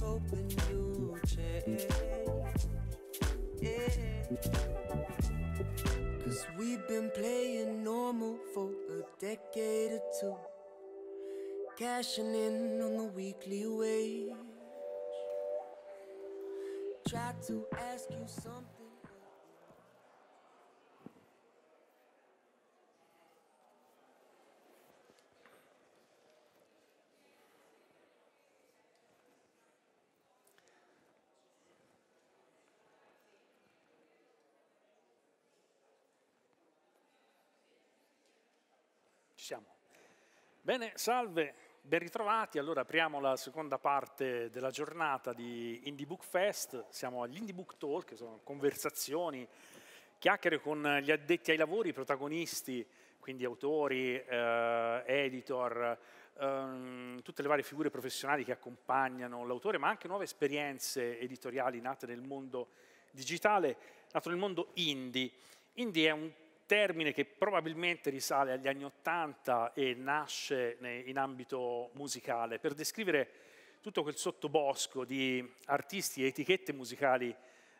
hoping you change. Cause we've been playing normal for a decade or two, cashing in on the weekly wage. Try to ask you something. siamo. Bene, salve, ben ritrovati. Allora apriamo la seconda parte della giornata di Indie Book Fest. Siamo agli Indie Book Talk, sono conversazioni, chiacchiere con gli addetti ai lavori, protagonisti, quindi autori, eh, editor, ehm, tutte le varie figure professionali che accompagnano l'autore, ma anche nuove esperienze editoriali nate nel mondo digitale, nato nel mondo indie. Indie è un termine che probabilmente risale agli anni Ottanta e nasce in ambito musicale, per descrivere tutto quel sottobosco di artisti e etichette musicali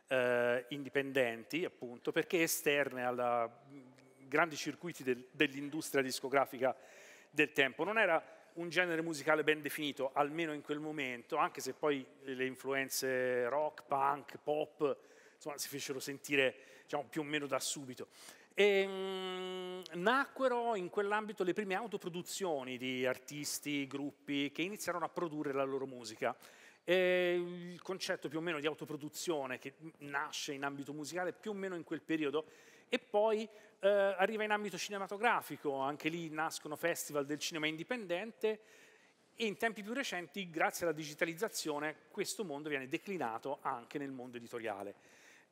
eh, indipendenti, appunto, perché esterne ai mm, grandi circuiti del, dell'industria discografica del tempo. Non era un genere musicale ben definito, almeno in quel momento, anche se poi le influenze rock, punk, pop, insomma, si fecero sentire diciamo, più o meno da subito. E, ehm, mh, nacquero in quell'ambito le prime autoproduzioni di artisti, gruppi che iniziarono a produrre la loro musica. E ehm, il concetto più o meno di autoproduzione che nasce in ambito musicale più o meno in quel periodo e poi eh, arriva in ambito cinematografico, anche lì nascono festival del cinema indipendente e in tempi più recenti, grazie alla digitalizzazione, questo mondo viene declinato anche nel mondo editoriale.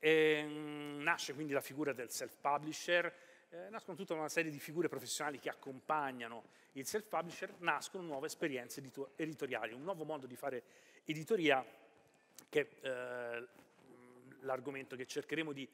E, ehm, nasce quindi la figura del self-publisher, eh, nascono tutta una serie di figure professionali che accompagnano il self-publisher, nascono nuove esperienze edito editoriali, un nuovo modo di fare editoria che eh, l'argomento che cercheremo di,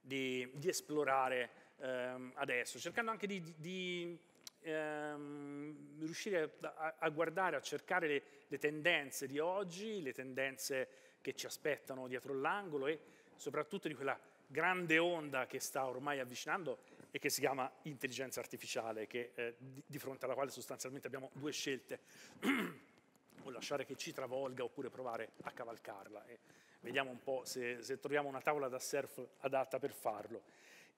di, di esplorare ehm, adesso, cercando anche di, di ehm, riuscire a, a, guardare, a cercare le, le tendenze di oggi, le tendenze che ci aspettano dietro l'angolo e soprattutto di quella grande onda che sta ormai avvicinando e che si chiama intelligenza artificiale, che, eh, di, di fronte alla quale sostanzialmente abbiamo due scelte, o lasciare che ci travolga oppure provare a cavalcarla. E vediamo un po' se, se troviamo una tavola da surf adatta per farlo.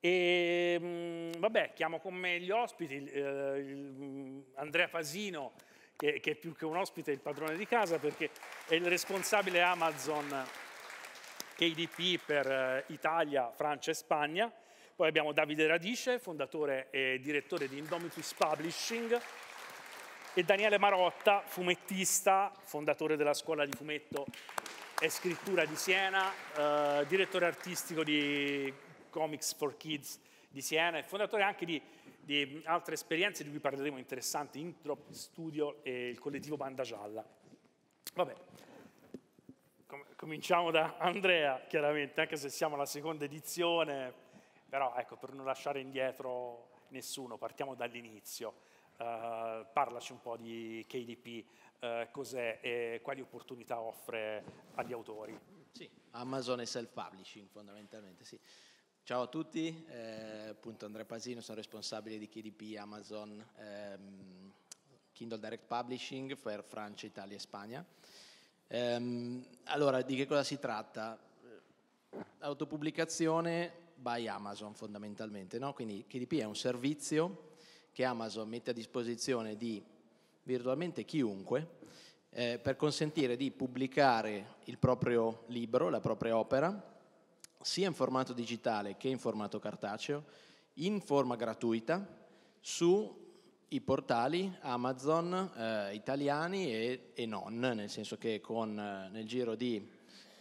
E, ehm, vabbè, chiamo con me gli ospiti, eh, mm, Andrea Pasino, che, che è più che un ospite è il padrone di casa perché è il responsabile Amazon KDP per eh, Italia, Francia e Spagna. Poi abbiamo Davide Radice, fondatore e direttore di Indomitus Publishing, e Daniele Marotta, fumettista, fondatore della scuola di fumetto e scrittura di Siena, eh, direttore artistico di Comics for Kids di Siena e fondatore anche di, di altre esperienze di cui parleremo interessanti, Intro Studio e il collettivo Banda Gialla. Vabbè, cominciamo da Andrea, chiaramente, anche se siamo alla seconda edizione, però ecco, per non lasciare indietro nessuno, partiamo dall'inizio. Uh, parlaci un po' di KDP, uh, eh, cos'è e quali opportunità offre agli autori. Sì, Amazon e self-publishing fondamentalmente, sì. Ciao a tutti, eh, appunto Andrea Pasino, sono responsabile di KDP Amazon ehm, Kindle Direct Publishing per Francia, Italia e Spagna. Ehm, allora, di che cosa si tratta? Autopubblicazione by Amazon fondamentalmente, no? quindi KDP è un servizio che Amazon mette a disposizione di virtualmente chiunque eh, per consentire di pubblicare il proprio libro, la propria opera, sia in formato digitale che in formato cartaceo, in forma gratuita, su i portali Amazon eh, italiani e, e, non, nel senso che con, eh, nel giro di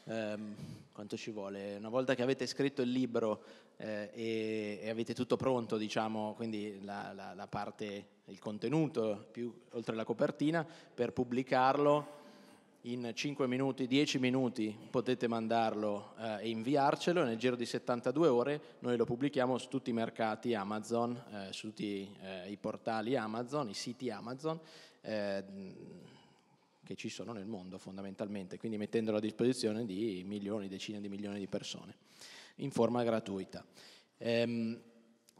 ehm, quanto ci vuole, una volta che avete scritto il libro eh, e, e, avete tutto pronto, diciamo, quindi la, la, la parte, il contenuto, più, oltre la copertina, per pubblicarlo in 5 minuti, 10 minuti potete mandarlo eh, e inviarcelo, nel giro di 72 ore noi lo pubblichiamo su tutti i mercati Amazon, eh, su tutti eh, i portali Amazon, i siti Amazon ehm, che ci sono nel mondo fondamentalmente, quindi mettendolo a disposizione di milioni, decine di milioni di persone in forma gratuita. Ehm,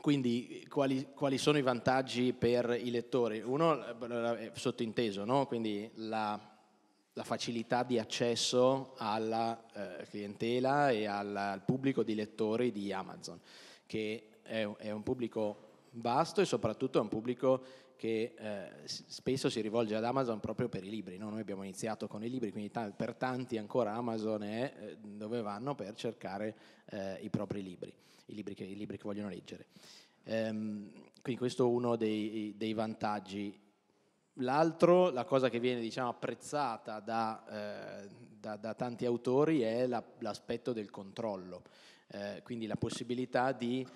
quindi quali, quali, sono i vantaggi per i lettori? Uno, eh, eh, sottinteso, no? quindi la, la facilità di accesso alla eh, clientela e al, al, pubblico di lettori di Amazon, che è, è, un pubblico vasto e soprattutto è un pubblico che eh, spesso si rivolge ad Amazon proprio per i libri. No? Noi abbiamo iniziato con i libri, quindi t- per tanti ancora Amazon è eh, dove vanno per cercare eh, i propri libri, i libri che, i libri che vogliono leggere. Ehm, quindi questo è uno dei, dei vantaggi L'altro, la cosa che viene diciamo, apprezzata da, eh, da, da, tanti autori è la, l'aspetto del controllo, eh, quindi la possibilità di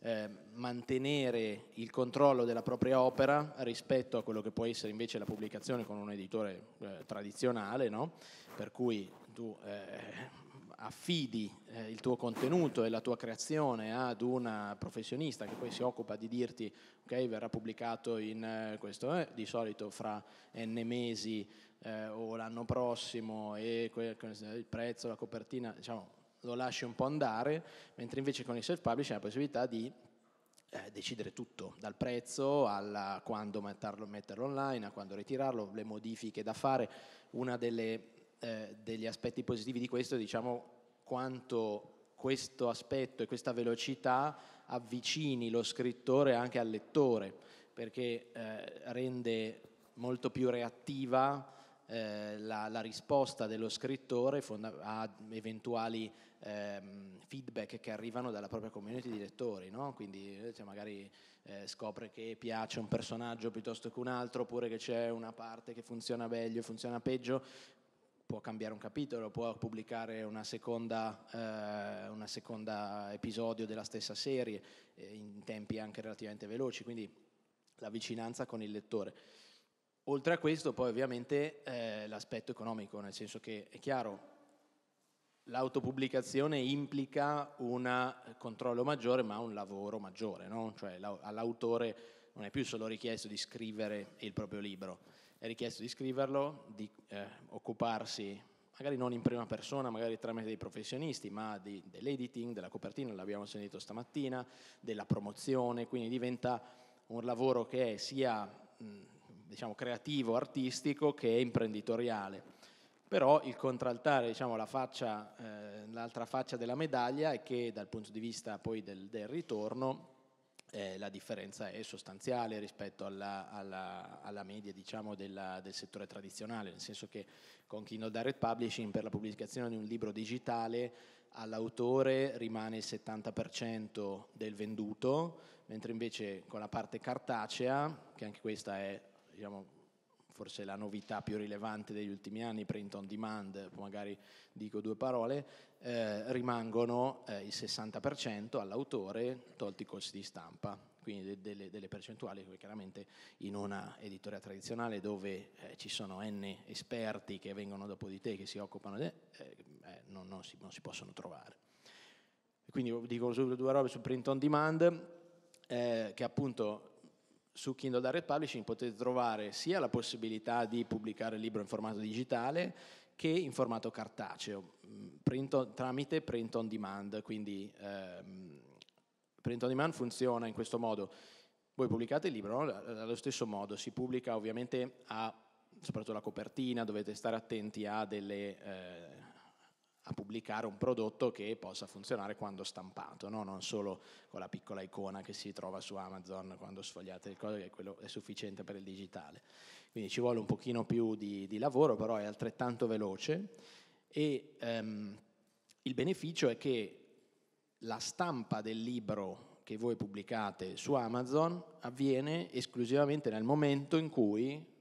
eh, mantenere il controllo della propria opera rispetto a quello che può essere invece la pubblicazione con un editore eh, tradizionale, no? per cui tu eh, affidi eh, il tuo contenuto e la tua creazione ad una professionista che poi si occupa di dirti ok verrà pubblicato in eh, questo eh, di solito fra n mesi eh, o l'anno prossimo e quel, il prezzo, la copertina diciamo lo lasci un po' andare mentre invece con il self-publishing hai la possibilità di eh, decidere tutto, dal prezzo a quando metterlo, metterlo, online, a quando ritirarlo, le modifiche da fare. Uno eh, degli aspetti positivi di questo diciamo, quanto questo aspetto e questa velocità avvicini lo scrittore anche al lettore, perché eh, rende molto più reattiva eh, la, la, risposta dello scrittore fonda- a eventuali ehm, feedback che arrivano dalla propria community di lettori, no? quindi cioè, magari eh, scopre che piace un personaggio piuttosto che un altro, oppure che c'è una parte che funziona meglio, funziona peggio, può cambiare un capitolo, può pubblicare una seconda, eh, una seconda episodio della stessa serie eh, in tempi anche relativamente veloci, quindi la vicinanza con il lettore. Oltre a questo poi ovviamente eh, l'aspetto economico, nel senso che è chiaro, l'autopubblicazione implica un controllo maggiore ma un lavoro maggiore, no? cioè all'autore non è più solo richiesto di scrivere il proprio libro, è richiesto di scriverlo, di eh, occuparsi, magari non in prima persona, magari tramite dei professionisti, ma di, dell'editing, della copertina, l'abbiamo sentito stamattina, della promozione, quindi diventa un lavoro che è sia mh, diciamo, creativo, artistico che imprenditoriale. Però il contraltare, diciamo, la faccia, eh, l'altra faccia della medaglia è che dal punto di vista poi del, del ritorno eh, la differenza è sostanziale rispetto alla, alla, alla media diciamo, della, del settore tradizionale, nel senso che con Kindle Direct Publishing per la pubblicazione di un libro digitale all'autore rimane il 70% del venduto, mentre invece con la parte cartacea, che anche questa è diciamo, forse la novità più rilevante degli ultimi anni, print on demand, magari dico due parole, eh, rimangono eh, il 60% all'autore tolti i costi di stampa quindi delle, delle percentuali che chiaramente in una editoria tradizionale dove eh, ci sono n esperti che vengono dopo di te, che si occupano, de, eh, eh, non, non, si, non, si, possono trovare. Quindi dico due robe su print on demand, eh, che appunto su Kindle Direct Publishing potete trovare sia la possibilità di pubblicare il libro in formato digitale che in formato cartaceo, mm, print on, tramite print on demand. Quindi ehm, print on demand funziona in questo modo. Voi pubblicate il libro no? allo stesso modo, si pubblica ovviamente a, soprattutto la copertina, dovete stare attenti a delle eh, a pubblicare un prodotto che possa funzionare quando stampato, no? non solo con la piccola icona che si trova su Amazon quando sfogliate il codice, che quello è sufficiente per il digitale. Quindi ci vuole un pochino più di, di lavoro, però è altrettanto veloce e ehm, il beneficio è che la stampa del libro che voi pubblicate su Amazon avviene esclusivamente nel momento in cui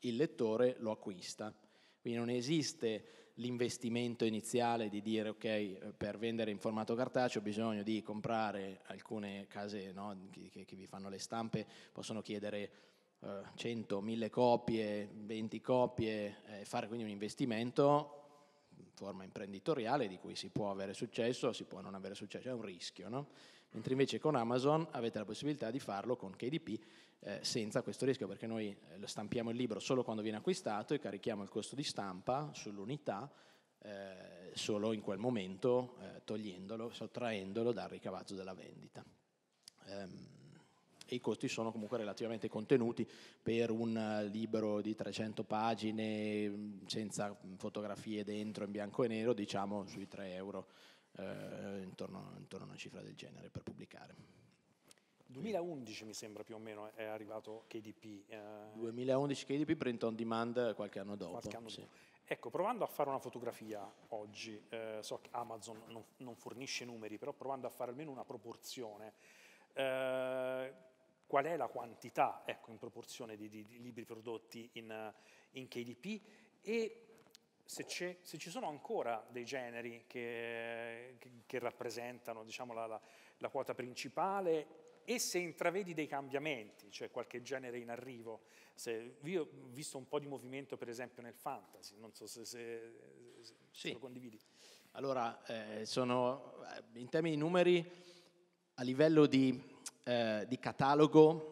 il lettore lo acquista. Quindi non esiste l'investimento iniziale di dire ok eh, per vendere in formato cartaceo ho bisogno di comprare alcune case no, che, che, vi fanno le stampe possono chiedere eh, 100, 1000 copie, 20 copie, eh, fare quindi un investimento in forma imprenditoriale di cui si può avere successo, si può non avere successo, è un rischio, no? mentre invece con Amazon avete la possibilità di farlo con KDP eh, senza questo rischio, perché noi eh, stampiamo il libro solo quando viene acquistato e carichiamo il costo di stampa sull'unità eh, solo in quel momento, eh, togliendolo, sottraendolo dal ricavato della vendita. Um, i costi sono comunque relativamente contenuti per un eh, libro di 300 pagine mm, senza mm, fotografie dentro in bianco e nero, diciamo sui 3 euro, eh, intorno, intorno a una cifra del genere per pubblicare. 2011 mi sembra più o meno è arrivato KDP. Eh, 2011 KDP print on demand qualche anno dopo. Qualche anno sì. dopo. Ecco, provando a fare una fotografia oggi, eh, so che Amazon non, non, fornisce numeri, però provando a fare almeno una proporzione, eh, qual è la quantità ecco, in proporzione di, di, di libri prodotti in, in KDP e se, se, ci sono ancora dei generi che, che, che rappresentano diciamo, la, la, la quota principale e se intravedi dei cambiamenti, cioè qualche genere in arrivo. Se, io ho visto un po' di movimento per esempio nel fantasy, non so se, se, se sì. lo condividi. Allora, eh, sono, eh, in termini di numeri, a livello di, eh, di catalogo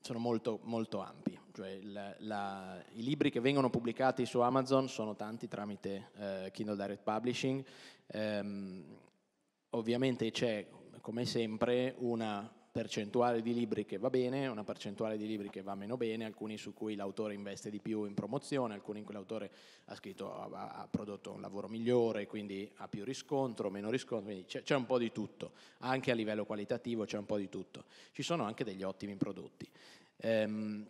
sono molto, molto ampi. Cioè, la, la, I libri che vengono pubblicati su Amazon sono tanti tramite eh, Kindle Direct Publishing. Ehm, ovviamente c'è, come sempre, una percentuale di libri che va bene, una percentuale di libri che va meno bene, alcuni su cui l'autore investe di più in promozione, alcuni in cui l'autore ha, scritto, ha, prodotto un lavoro migliore, quindi ha più riscontro, meno riscontro, quindi c'è, un po' di tutto, anche a livello qualitativo c'è un po' di tutto. Ci sono anche degli ottimi prodotti. Ehm,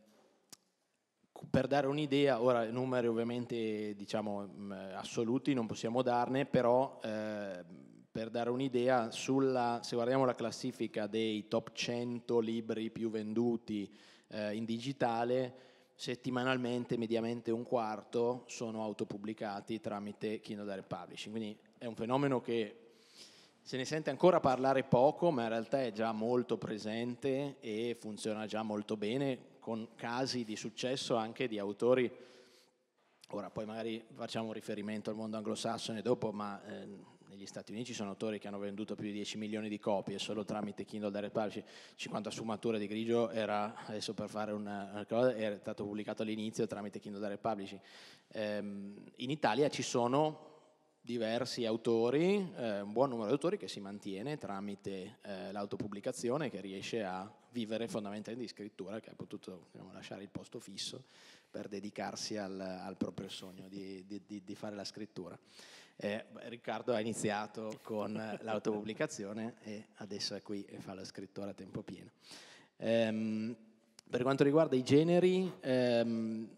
per dare un'idea, ora numeri ovviamente diciamo, mm, assoluti non possiamo darne, però... Eh, per dare un'idea, sulla, se guardiamo la classifica dei top 100 libri più venduti eh, in digitale, settimanalmente, mediamente un quarto sono autopubblicati tramite Kindle Publishing. Quindi è un fenomeno che se ne sente ancora parlare poco, ma in realtà è già molto presente e funziona già molto bene, con casi di successo anche di autori. Ora, poi magari facciamo un riferimento al mondo anglosassone dopo, ma... Eh, negli Stati Uniti ci sono autori che hanno venduto più di 10 milioni di copie solo tramite Kindle Direct Publishing, 50 sfumature di grigio era, adesso per fare una, cosa, era stato pubblicato all'inizio tramite Kindle Direct Publishing. Ehm, in Italia ci sono diversi autori, eh, un buon numero di autori che si mantiene tramite eh, l'autopubblicazione che riesce a vivere fondamentalmente di scrittura, che ha potuto diciamo, lasciare il posto fisso per dedicarsi al, al proprio sogno di, di, di, di fare la scrittura. Eh, Riccardo ha iniziato con eh, l'autopubblicazione e adesso è qui e fa la scrittura a tempo pieno. Ehm, per quanto riguarda i generi, ehm,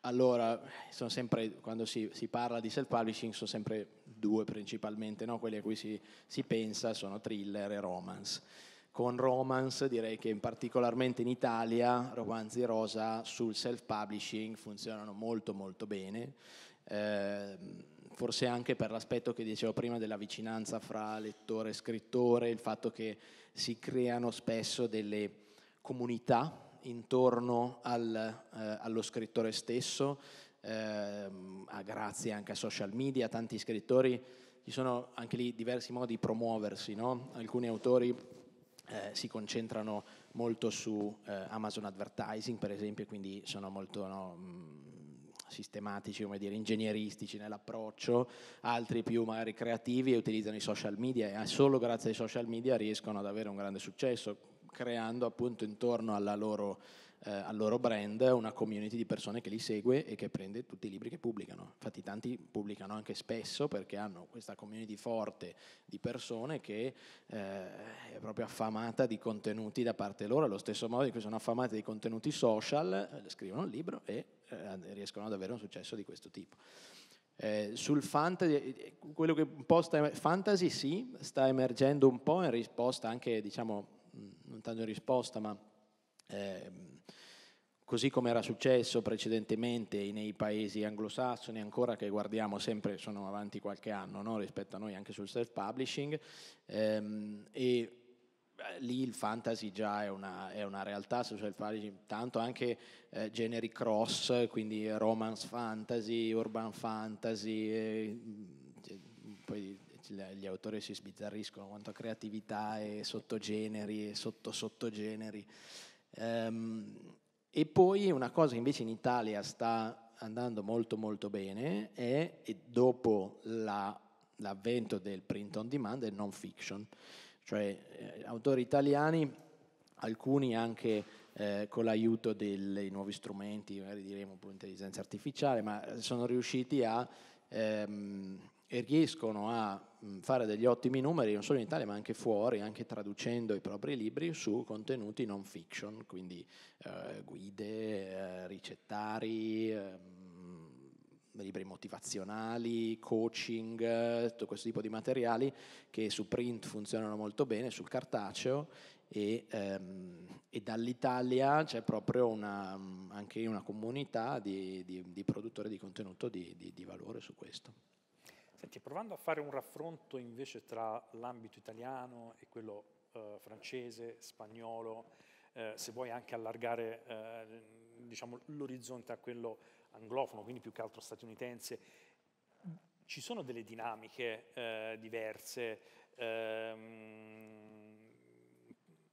allora, sempre, quando si, si, parla di self-publishing sono sempre due principalmente, no? quelli a cui si, si pensa sono thriller e romance con Romance, direi che particolarmente in Italia Romanzi Rosa sul self-publishing funzionano molto molto bene. Eh, forse anche per l'aspetto che dicevo prima della vicinanza fra lettore e scrittore, il fatto che si creano spesso delle comunità intorno al, eh, allo scrittore stesso, eh, grazie anche a social media, tanti scrittori, ci sono anche lì diversi modi di promuoversi, no? alcuni autori eh, si concentrano molto su eh, Amazon Advertising per esempio, quindi sono molto... No, mh, mm, sistematici, come dire, ingegneristici nell'approccio, altri più magari creativi e utilizzano i social media e solo grazie ai social media riescono ad avere un grande successo, creando appunto intorno alla loro eh, al loro brand una community di persone che li segue e che prende tutti i libri che pubblicano. Infatti tanti pubblicano anche spesso perché hanno questa community forte di persone che eh, è proprio affamata di contenuti da parte loro, allo stesso modo in cui sono affamate di contenuti social, eh, scrivono un libro e eh, riescono ad avere un successo di questo tipo. Eh, sul fantasy, eh, quello che un po' sta, fantasy sì, sta emergendo un po' in risposta anche, diciamo, mm, non tanto in risposta, ma eh, così come era successo precedentemente nei paesi anglosassoni, ancora che guardiamo sempre, sono avanti qualche anno no? rispetto a noi anche sul self-publishing, ehm, e lì il fantasy già è una, è una realtà, sul self-publishing, tanto anche eh, generi cross, quindi romance fantasy, urban fantasy, eh, poi gli autori si sbizzarriscono quanto a creatività e sottogeneri e sotto sottogeneri. Um, e poi una cosa che invece in Italia sta andando molto molto bene è, dopo la, l'avvento del print on demand, e non fiction, cioè eh, autori italiani, alcuni anche eh, con l'aiuto dei nuovi strumenti, magari diremo appunto intelligenza artificiale, ma sono riusciti a ehm, e riescono a mm, fare degli ottimi numeri non solo in Italia ma anche fuori, anche traducendo i propri libri su contenuti non fiction, quindi eh, guide, eh, ricettari, eh, libri motivazionali, coaching, eh, tutto questo tipo di materiali che su print funzionano molto bene, sul cartaceo e, ehm, e dall'Italia c'è proprio una, mm, anche una comunità di, di, di produttori di contenuto di, di valore su questo. Senti, provando a fare un raffronto invece tra l'ambito italiano e quello eh, francese, spagnolo, eh, se vuoi anche allargare eh, diciamo, l'orizzonte a quello anglofono, quindi più che altro statunitense, ci sono delle dinamiche eh, diverse, ehm,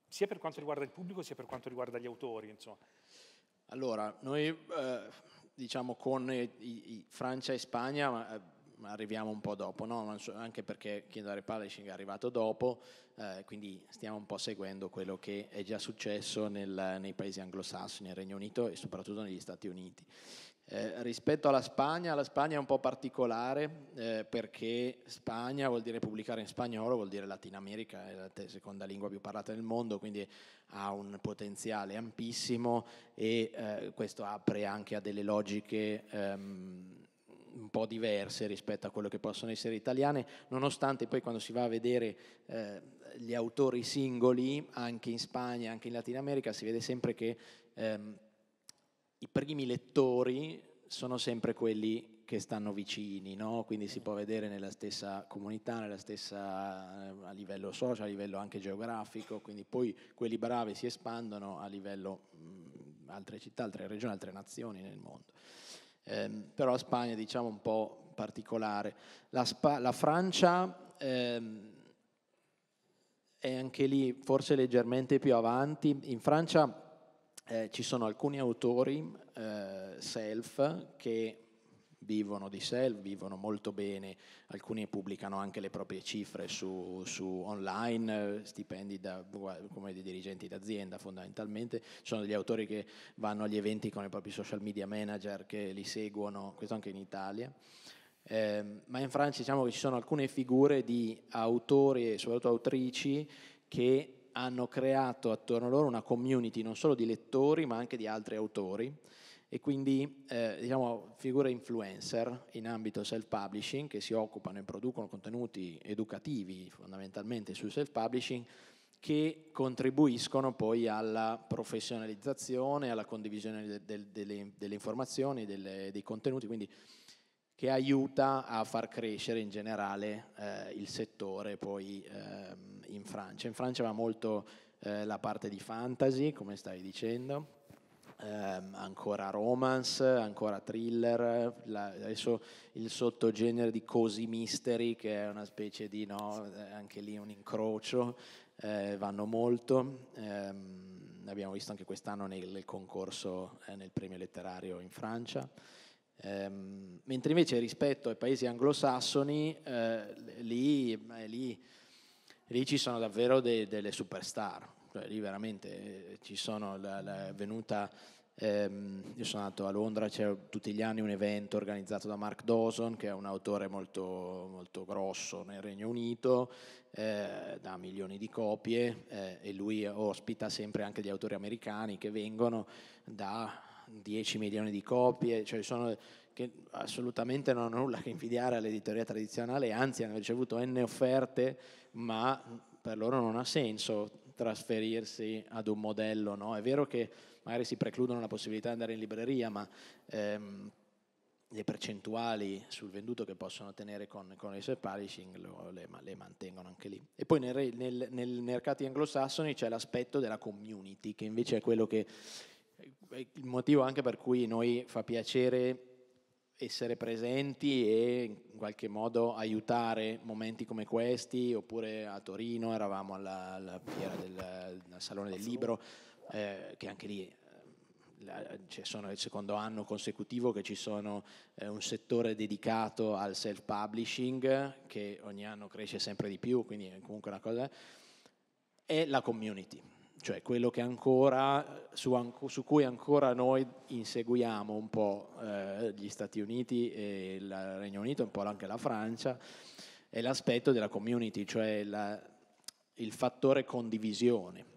sia per quanto riguarda il pubblico sia per quanto riguarda gli autori. Insomma. Allora, noi eh, diciamo con i, i, Francia e Spagna eh, arriviamo un po' dopo, no? anche perché Kindle Publishing è arrivato dopo, eh, quindi stiamo un po' seguendo quello che è già successo nel, nei paesi anglosassoni, nel Regno Unito e soprattutto negli Stati Uniti. Eh, rispetto alla Spagna, la Spagna è un po' particolare eh, perché Spagna vuol dire pubblicare in spagnolo, vuol dire Latina America, è la seconda lingua più parlata del mondo, quindi ha un potenziale ampissimo e eh, questo apre anche a delle logiche ehm, un po' diverse rispetto a quello che possono essere italiane, nonostante poi quando si va a vedere eh, gli autori singoli, anche in Spagna, anche in Latina America, si vede sempre che ehm, i primi lettori sono sempre quelli che stanno vicini, no? quindi si può vedere nella stessa comunità, nella stessa, eh, a livello social, a livello anche geografico, quindi poi quelli bravi si espandono a livello mh, mm, altre città, altre regioni, altre nazioni nel mondo ehm, però la Spagna è diciamo, un po' particolare. La, Sp- la Francia ehm, è anche lì forse leggermente più avanti. In Francia eh, ci sono alcuni autori eh, self che vivono di self, vivono molto bene, alcuni pubblicano anche le proprie cifre su, su online, stipendi da, come dei dirigenti d'azienda fondamentalmente, ci sono degli autori che vanno agli eventi con i propri social media manager che li seguono, questo anche in Italia. Eh, ma in Francia diciamo che ci sono alcune figure di autori e soprattutto autrici che hanno creato attorno a loro una community non solo di lettori ma anche di altri autori e quindi eh, diciamo, figure influencer in ambito self-publishing che si occupano e producono contenuti educativi fondamentalmente sul self-publishing che contribuiscono poi alla professionalizzazione, alla condivisione de, de, delle, delle, informazioni, delle, dei contenuti, quindi che aiuta a far crescere in generale eh, il settore poi ehm, in Francia. In Francia va molto eh, la parte di fantasy, come stavi dicendo, Um, ancora romance, ancora thriller, la, adesso il sottogenere di Cosi Mystery che è una specie di, no, eh, anche lì un incrocio, eh, vanno molto, um, abbiamo visto anche quest'anno nel, nel concorso, eh, nel premio letterario in Francia. Um, mentre invece rispetto ai paesi anglosassoni, eh, lì, eh, lì, lì, ci sono davvero de, delle superstar, cioè, lì veramente eh, ci sono la, la venuta ehm, io sono andato a Londra, c'è tutti gli anni un evento organizzato da Mark Dawson, che è un autore molto, molto grosso nel Regno Unito, eh, da milioni di copie, eh, e lui ospita sempre anche gli autori americani che vengono da 10 milioni di copie, cioè sono che assolutamente non ho nulla che invidiare all'editoria tradizionale, anzi hanno ricevuto n offerte, ma per loro non ha senso trasferirsi ad un modello. No? È vero che magari si precludono la possibilità di andare in libreria, ma ehm, le percentuali sul venduto che possono ottenere con, con i self publishing le, le, mantengono anche lì. E poi nei nel, nel mercati anglosassoni c'è l'aspetto della community, che invece è quello che è il motivo anche per cui noi fa piacere essere presenti e in qualche modo aiutare momenti come questi, oppure a Torino eravamo alla, alla fiera del, al Salone del Libro, eh, che anche lì cioè sono il secondo anno consecutivo che ci sono eh, un settore dedicato al self-publishing che ogni anno cresce sempre di più, quindi è comunque una cosa, e la community cioè quello ancora, su, su, cui ancora noi inseguiamo un po' eh, gli Stati Uniti e il Regno Unito, un po' anche la Francia, è l'aspetto della community, cioè la, il fattore condivisione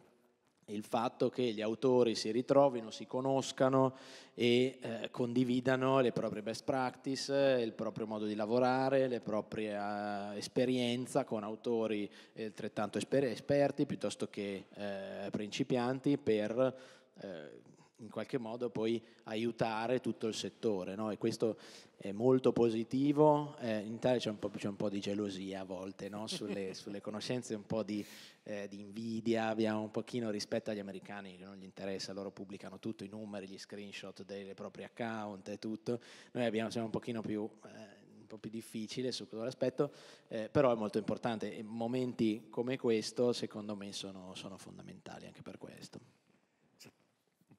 il fatto che gli autori si ritrovino, si conoscano e eh, condividano le proprie best practice, il proprio modo di lavorare, la propria eh, esperienza con autori eh, altrettanto esperti piuttosto che eh, principianti per eh, in qualche modo poi aiutare tutto il settore no? e questo è molto positivo, eh, in Italia c'è un, un, po', di gelosia a volte no? sulle, sulle, conoscenze, un po' di, eh, di, invidia, abbiamo un pochino rispetto agli americani che non gli interessa, loro pubblicano tutto, i numeri, gli screenshot delle proprie account e tutto, noi abbiamo, siamo un pochino più... Eh, un po' più difficile su quell'aspetto, eh, però è molto importante e momenti come questo secondo me sono, sono fondamentali anche per questo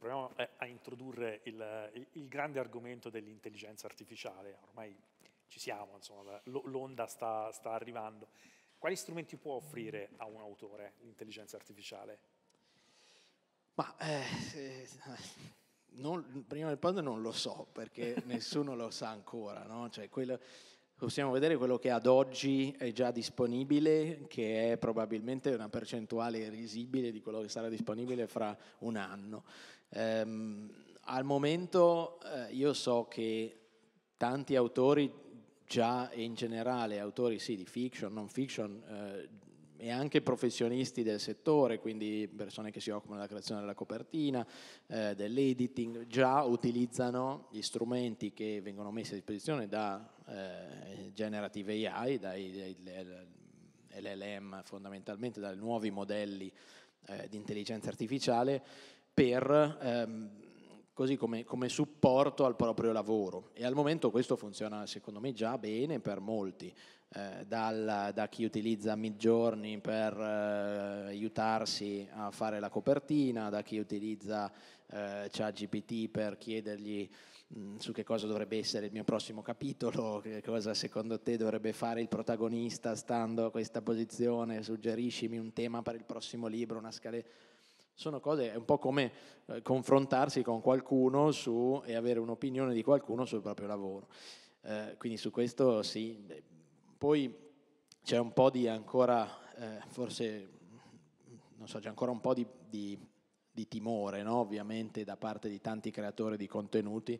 proviamo a eh, introdurre eh, il, il, grande argomento dell'intelligenza artificiale, ormai ci siamo, insomma, l'onda sta, sta, arrivando. Quali strumenti può offrire a un autore l'intelligenza artificiale? Ma eh, eh non, prima del pod non lo so, perché nessuno lo sa ancora, no? cioè, quello, possiamo vedere quello che ad oggi è già disponibile, che è probabilmente una percentuale risibile di quello che sarà disponibile fra un anno. Um, al momento eh, io so che tanti autori già in generale autori sì di fiction, non fiction eh, e anche professionisti del settore, quindi persone che si occupano della creazione della copertina, eh, dell'editing, già utilizzano gli strumenti che vengono messi a disposizione da generative AI, dai, dai LLM fondamentalmente, dai nuovi modelli di intelligenza artificiale per, ehm, così come, come supporto al proprio lavoro. E al momento questo funziona secondo me già bene per molti. Eh, dal, da chi utilizza Midjourney per eh, aiutarsi a fare la copertina, da chi utilizza eh, ChatGPT per chiedergli mm, su che cosa dovrebbe essere il mio prossimo capitolo, che cosa secondo te dovrebbe fare il protagonista stando a questa posizione, suggeriscimi un tema per il prossimo libro, una scaletta sono cose, è un po' come eh, confrontarsi con qualcuno su, e avere un'opinione di qualcuno sul proprio lavoro. Eh, quindi su questo sì. Poi c'è un po' di ancora, eh, forse, non so, c'è ancora un po' di, di di timore, no? ovviamente da parte di tanti creatori di contenuti,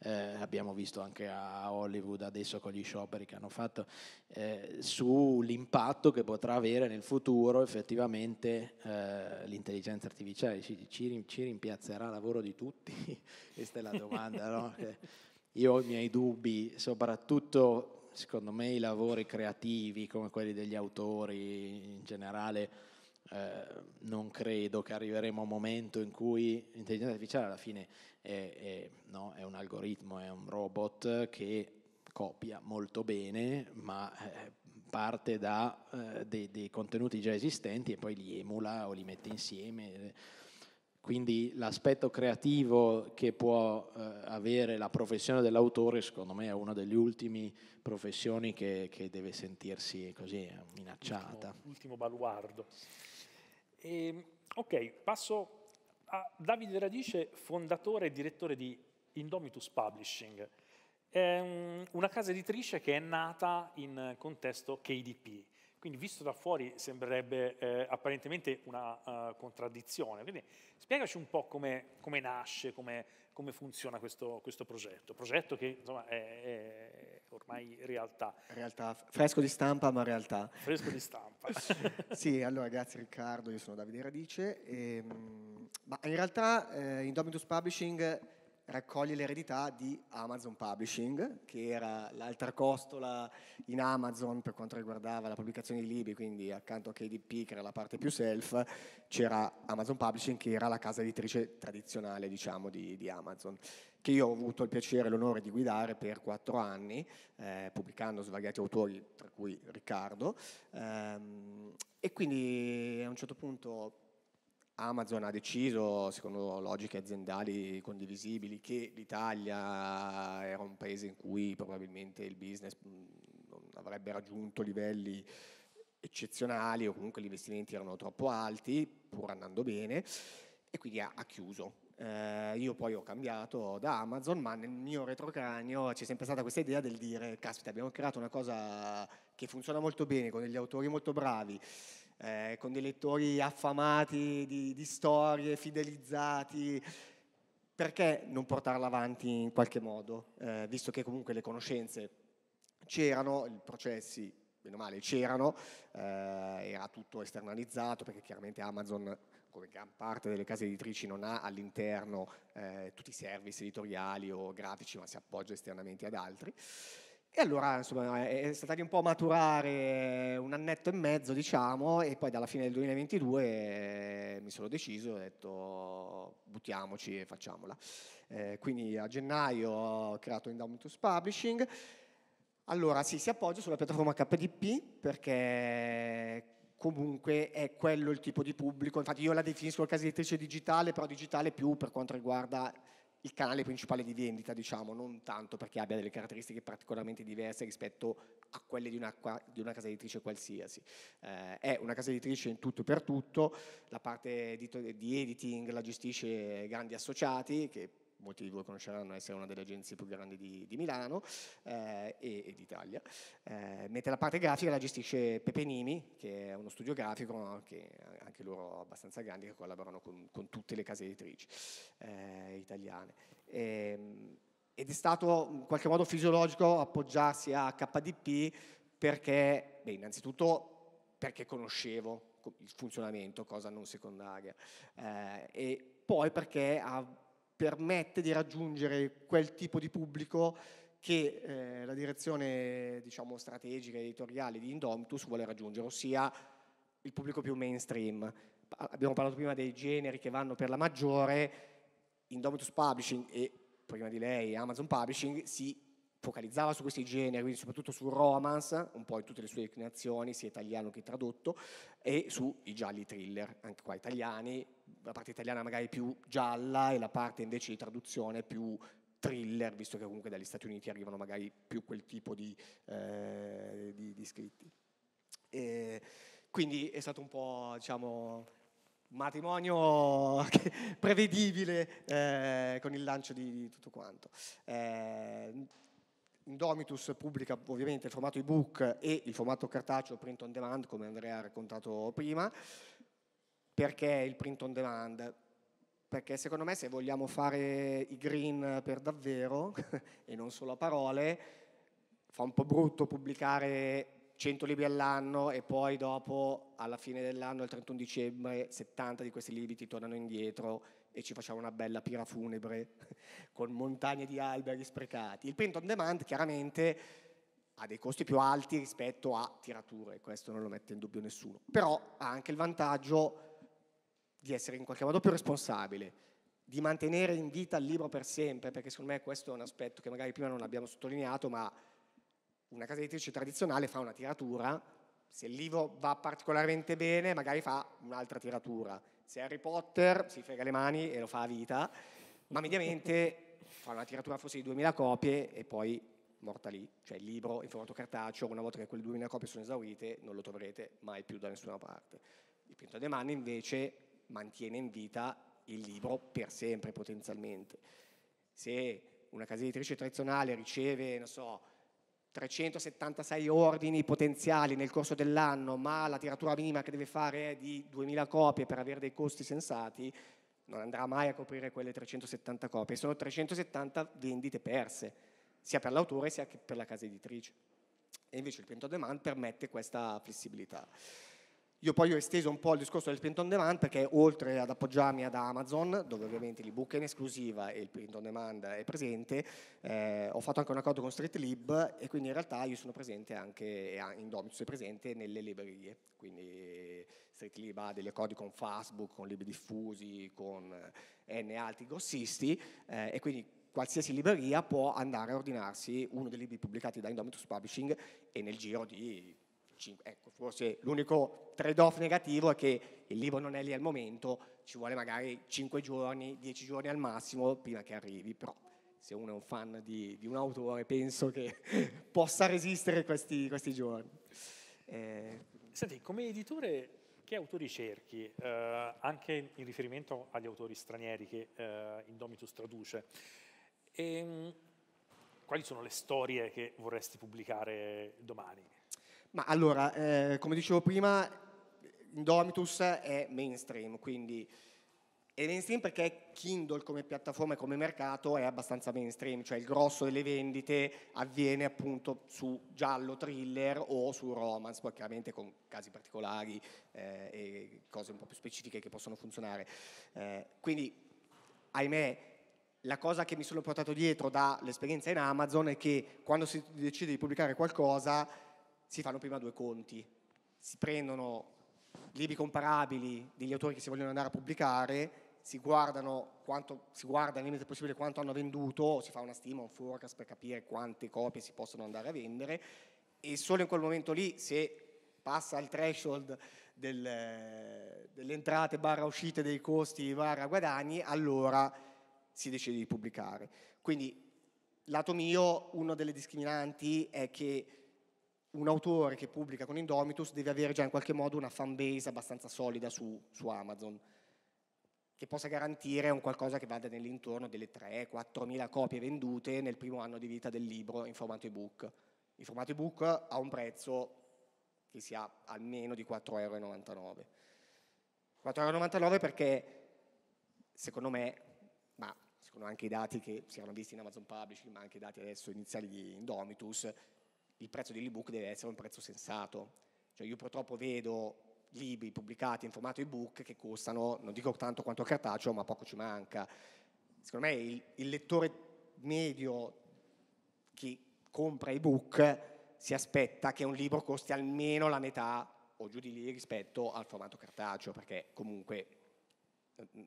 eh, abbiamo visto anche a Hollywood adesso con gli scioperi che hanno fatto, eh, sull'impatto che potrà avere nel futuro effettivamente eh, l'intelligenza artificiale, ci, ci, ci, rimpiazzerà il lavoro di tutti? Questa è la domanda. No? Io ho i miei dubbi, soprattutto secondo me i lavori creativi come quelli degli autori in generale, eh, non credo che arriveremo a un momento in cui l'intelligenza artificiale alla fine è, è, no, è un algoritmo, è un robot che copia molto bene, ma eh, parte da eh, dei, dei, contenuti già esistenti e poi li emula o li mette insieme. Quindi l'aspetto creativo che può eh, avere la professione dell'autore, secondo me, è una delle ultime professioni che, che deve sentirsi così eh, minacciata. Ultimo, ultimo baluardo. E, ehm, ok, passo a Davide Radice, fondatore e direttore di Indomitus Publishing, è una casa editrice che è nata in contesto KDP. Quindi visto da fuori sembrerebbe eh, apparentemente una uh, contraddizione. Quindi spiegaci un po' come, come nasce, come, come funziona questo, questo, progetto. Progetto che insomma, è, è, ormai realtà. Realtà, fresco di stampa ma realtà. Fresco di stampa. sì, allora grazie Riccardo, io sono Davide Radice. E, ehm, ma in realtà eh, Indomitus Publishing raccoglie l'eredità di Amazon Publishing, che era l'altra costola in Amazon per quanto riguardava la pubblicazione di libri, quindi accanto a KDP, che era la parte più self, c'era Amazon Publishing, che era la casa editrice tradizionale diciamo, di, di Amazon, che io ho avuto il piacere e l'onore di guidare per quattro anni, eh, pubblicando svariati autori, tra cui Riccardo, ehm, e quindi a un certo punto Amazon ha deciso, secondo logiche aziendali condivisibili, che l'Italia era un paese in cui probabilmente il business mm, non avrebbe raggiunto livelli eccezionali o comunque gli investimenti erano troppo alti, pur andando bene, e quindi ha, ha chiuso. Eh, io poi ho cambiato da Amazon, ma nel mio retrocranio c'è sempre stata questa idea del dire, caspita, abbiamo creato una cosa che funziona molto bene, con degli autori molto bravi, eh, con dei lettori affamati di, di storie, fidelizzati, perché non portarla avanti in qualche modo, eh, visto che comunque le conoscenze c'erano, i processi, meno male, c'erano, eh, era tutto esternalizzato perché chiaramente Amazon come gran parte delle case editrici non ha all'interno eh, tutti i service editoriali o grafici, ma si appoggia esternamente ad altri. E allora insomma, è stata lì un po' a maturare un annetto e mezzo, diciamo, e poi dalla fine del 2022 eh, mi sono deciso, ho detto buttiamoci e facciamola. Eh, quindi a gennaio ho creato Endowmentus Publishing. Allora sì, si appoggia sulla piattaforma KDP perché comunque è quello il tipo di pubblico, infatti io la definisco casa editrice digitale, però digitale più per quanto riguarda il canale principale di vendita, diciamo, non tanto perché abbia delle caratteristiche particolarmente diverse rispetto a quelle di una, di una casa editrice qualsiasi. Eh, è una casa editrice in tutto e per tutto, la parte di, di editing la gestisce Grandi Associati, che molti di voi conosceranno essere una delle agenzie più grandi di, di Milano eh, e, e, d'Italia. Eh, mentre la parte grafica la gestisce Pepe Nimi, che è uno studio grafico, no? che anche loro abbastanza grandi, che collaborano con, con tutte le case editrici eh, italiane. E, ehm, ed è stato in qualche modo fisiologico appoggiarsi a KDP perché, beh, innanzitutto perché conoscevo il funzionamento, cosa non secondaria, eh, e poi perché ha permette di raggiungere quel tipo di pubblico che eh, la direzione diciamo, strategica editoriale di Indomitus vuole raggiungere, ossia il pubblico più mainstream. Abbiamo parlato prima dei generi che vanno per la maggiore, Indomitus Publishing e prima di lei Amazon Publishing si focalizzava su questi generi, quindi soprattutto su romance, un po' in tutte le sue declinazioni, sia italiano che tradotto, e sui gialli thriller, anche qua italiani, la parte italiana magari più gialla e la parte invece di traduzione più thriller, visto che comunque dagli Stati Uniti arrivano magari più quel tipo di, eh, di, di scritti. E quindi è stato un po', diciamo, un matrimonio prevedibile eh, con il lancio di tutto quanto. Eh, Indomitus pubblica ovviamente il formato ebook e il formato cartaceo print on demand, come Andrea ha raccontato prima. Perché il print on demand? Perché secondo me se vogliamo fare i green per davvero, e non solo a parole, fa un po' brutto pubblicare 100 libri all'anno e poi dopo, alla fine dell'anno, il 31 dicembre, 70 di questi libri ti tornano indietro e ci faceva una bella pira funebre con montagne di alberi sprecati. Il print on demand chiaramente ha dei costi più alti rispetto a tirature, questo non lo mette in dubbio nessuno, però ha anche il vantaggio di essere in qualche modo più responsabile, di mantenere in vita il libro per sempre, perché secondo me questo è un aspetto che magari prima non abbiamo sottolineato, ma una casa editrice tradizionale fa una tiratura, se il libro va particolarmente bene magari fa un'altra tiratura, se Harry Potter si frega le mani e lo fa a vita, ma mediamente fa una tiratura forse di 2000 copie e poi morta lì. Cioè il libro in formato cartaceo, una volta che quelle 2000 copie sono esaurite, non lo troverete mai più da nessuna parte. Il Pinto de Mano invece mantiene in vita il libro per sempre potenzialmente. Se una casa editrice tradizionale riceve, non so, 376 ordini potenziali nel corso dell'anno, ma la tiratura minima che deve fare è di 2000 copie per avere dei costi sensati, non andrà mai a coprire quelle 370 copie. Sono 370 vendite perse, sia per l'autore sia per la casa editrice. E invece il print on demand permette questa flessibilità. Io poi ho esteso un po' il discorso del print on demand perché oltre ad appoggiarmi ad Amazon, dove ovviamente l'ebook è in esclusiva e il print on demand è presente, eh, ho fatto anche un accordo con Street Lib e quindi in realtà io sono presente anche, in Domitus è presente nelle librerie, quindi Street Lib ha degli accordi con Facebook, con Libri Diffusi, con eh, N altri grossisti eh, e quindi qualsiasi libreria può andare a ordinarsi uno dei libri pubblicati da Indomitus Publishing e nel giro di 5. Ecco, forse l'unico trade-off negativo è che il libro non è lì al momento, ci vuole magari 5 giorni, 10 giorni al massimo prima che arrivi, però se uno è un fan di, di un autore penso che possa resistere questi, questi giorni. Eh. Senti, come editore che autori cerchi, eh, anche in riferimento agli autori stranieri che eh, Indomitus traduce? E, ehm, quali sono le storie che vorresti pubblicare domani? Ma allora, eh, come dicevo prima, Indomitus è mainstream, quindi è mainstream perché Kindle come piattaforma e come mercato è abbastanza mainstream, cioè il grosso delle vendite avviene appunto su giallo thriller o su romance, poi chiaramente con casi particolari eh, e cose un po' più specifiche che possono funzionare. Eh, quindi, ahimè, la cosa che mi sono portato dietro dall'esperienza in Amazon è che quando si decide di pubblicare qualcosa si fanno prima due conti, si prendono libri comparabili degli autori che si vogliono andare a pubblicare, si, guardano quanto, si guarda al limite possibile quanto hanno venduto, si fa una stima, un forecast per capire quante copie si possono andare a vendere e solo in quel momento lì se passa il threshold del, delle entrate barra uscite dei costi barra guadagni, allora si decide di pubblicare. Quindi, lato mio, una delle discriminanti è che un autore che pubblica con Indomitus deve avere già in qualche modo una fan base abbastanza solida su, su Amazon, che possa garantire un qualcosa che vada nell'intorno delle 3 4000 copie vendute nel primo anno di vita del libro in formato ebook. Il formato ebook ha un prezzo che sia almeno di 4,99 euro. 4,99 euro perché, secondo me, ma secondo anche i dati che si erano visti in Amazon Publishing, ma anche i dati adesso iniziali di Indomitus, il prezzo dell'ebook deve essere un prezzo sensato. Cioè io purtroppo vedo libri pubblicati in formato ebook che costano, non dico tanto quanto cartaceo, ma poco ci manca. Secondo me il, il lettore medio che compra ebook si aspetta che un libro costi almeno la metà o giù di lì rispetto al formato cartaceo, perché comunque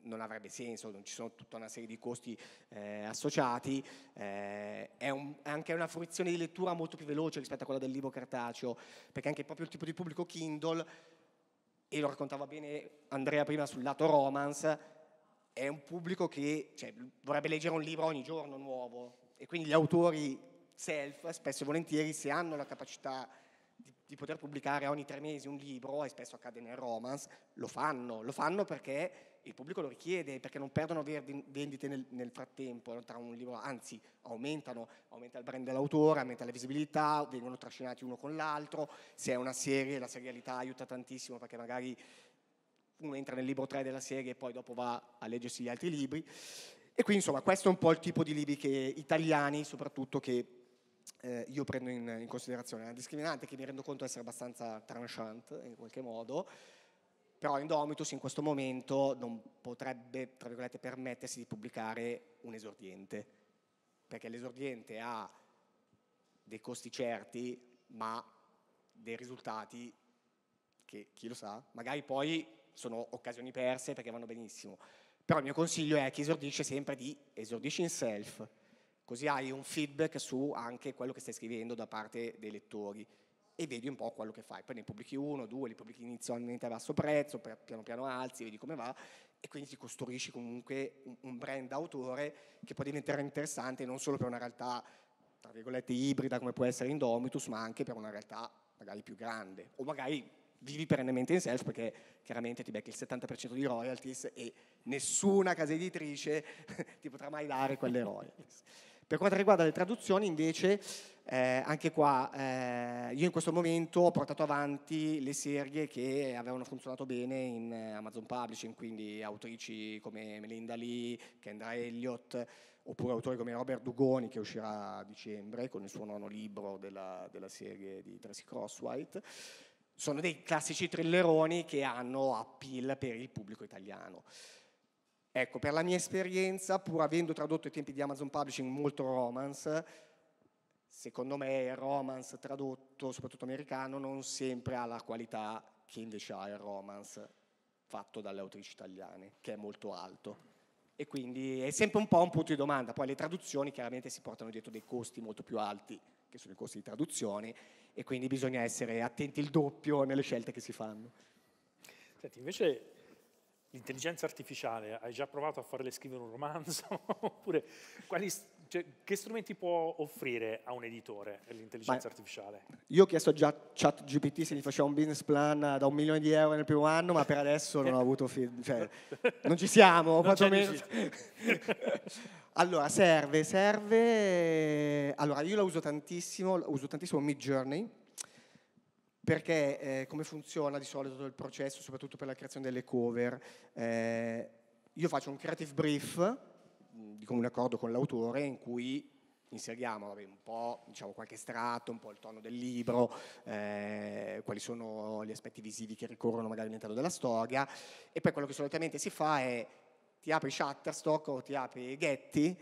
non avrebbe senso, non ci sono tutta una serie di costi eh, associati, eh, è, un, è, anche una fruizione di lettura molto più veloce rispetto a quella del libro cartaceo, perché anche proprio il tipo di pubblico Kindle, e lo raccontava bene Andrea prima sul lato romance, è un pubblico che cioè, vorrebbe leggere un libro ogni giorno nuovo e quindi gli autori self spesso e volentieri se hanno la capacità di, di poter pubblicare ogni tre mesi un libro, e spesso accade nel romance, lo fanno, lo fanno perché il pubblico lo richiede perché non perdono vendite nel, nel frattempo tra un libro, anzi aumentano, aumenta il brand dell'autore, aumenta la visibilità, vengono trascinati uno con l'altro, se è una serie la serialità aiuta tantissimo perché magari uno entra nel libro 3 della serie e poi dopo va a leggersi gli altri libri e quindi insomma questo è un po' il tipo di libri che, italiani soprattutto che eh, io prendo in, in considerazione, è una discriminante che mi rendo conto essere abbastanza tranchant in qualche modo però Indomitus in questo momento non potrebbe, tra virgolette, permettersi di pubblicare un esordiente, perché l'esordiente ha dei costi certi, ma dei risultati che chi lo sa, magari poi sono occasioni perse perché vanno benissimo. Però il mio consiglio è che esordisce sempre di esordisci in self, così hai un feedback su anche quello che stai scrivendo da parte dei lettori e vedi un po' quello che fai. Poi ne pubblichi uno, due, li pubblichi inizialmente a basso prezzo, piano piano alzi, vedi come va e quindi ti costruisci comunque un brand autore che può diventare interessante non solo per una realtà tra virgolette ibrida come può essere Indomitus, ma anche per una realtà magari più grande o magari vivi perennemente in sales perché chiaramente ti becchi il 70% di royalties e nessuna casa editrice ti potrà mai dare quelle royalties. Per quanto riguarda le traduzioni invece, eh, anche qua eh, io in questo momento ho portato avanti le serie che avevano funzionato bene in eh, Amazon Publishing, quindi autrici come Melinda Lee, Kendra Elliott, oppure autori come Robert Dugoni che uscirà a dicembre con il suo nono libro della, della serie di Tracy Crosswhite. Sono dei classici thrilleroni che hanno appeal per il pubblico italiano. Ecco, per la mia esperienza, pur avendo tradotto ai tempi di Amazon Publishing molto romance, secondo me il romance tradotto, soprattutto americano, non sempre ha la qualità che invece ha il romance fatto dalle autrici italiane, che è molto alto. E quindi è sempre un po' un punto di domanda. Poi le traduzioni chiaramente si portano dietro dei costi molto più alti, che sono i costi di traduzione, e quindi bisogna essere attenti il doppio nelle scelte che si fanno. Senti, invece l'intelligenza artificiale, hai già provato a farle scrivere un romanzo? Oppure quali, cioè, che strumenti può offrire a un editore l'intelligenza Beh, artificiale? Io ho chiesto già a ChatGPT se gli faceva un business plan da un milione di euro nel primo anno, ma per adesso non ho avuto feedback. Cioè, non ci siamo, quantomeno. allora, serve, serve... Eh, allora, io la uso tantissimo, uso tantissimo Midjourney, Journey perché eh, come funziona di solito il processo, soprattutto per la creazione delle cover? Eh, io faccio un creative brief di comune accordo con l'autore in cui inseriamo vabbè, un po' diciamo, qualche strato, un po' il tono del libro, eh, quali sono gli aspetti visivi che ricorrono magari all'interno della storia e poi quello che solitamente si fa è ti apri Shutterstock o ti apri Getty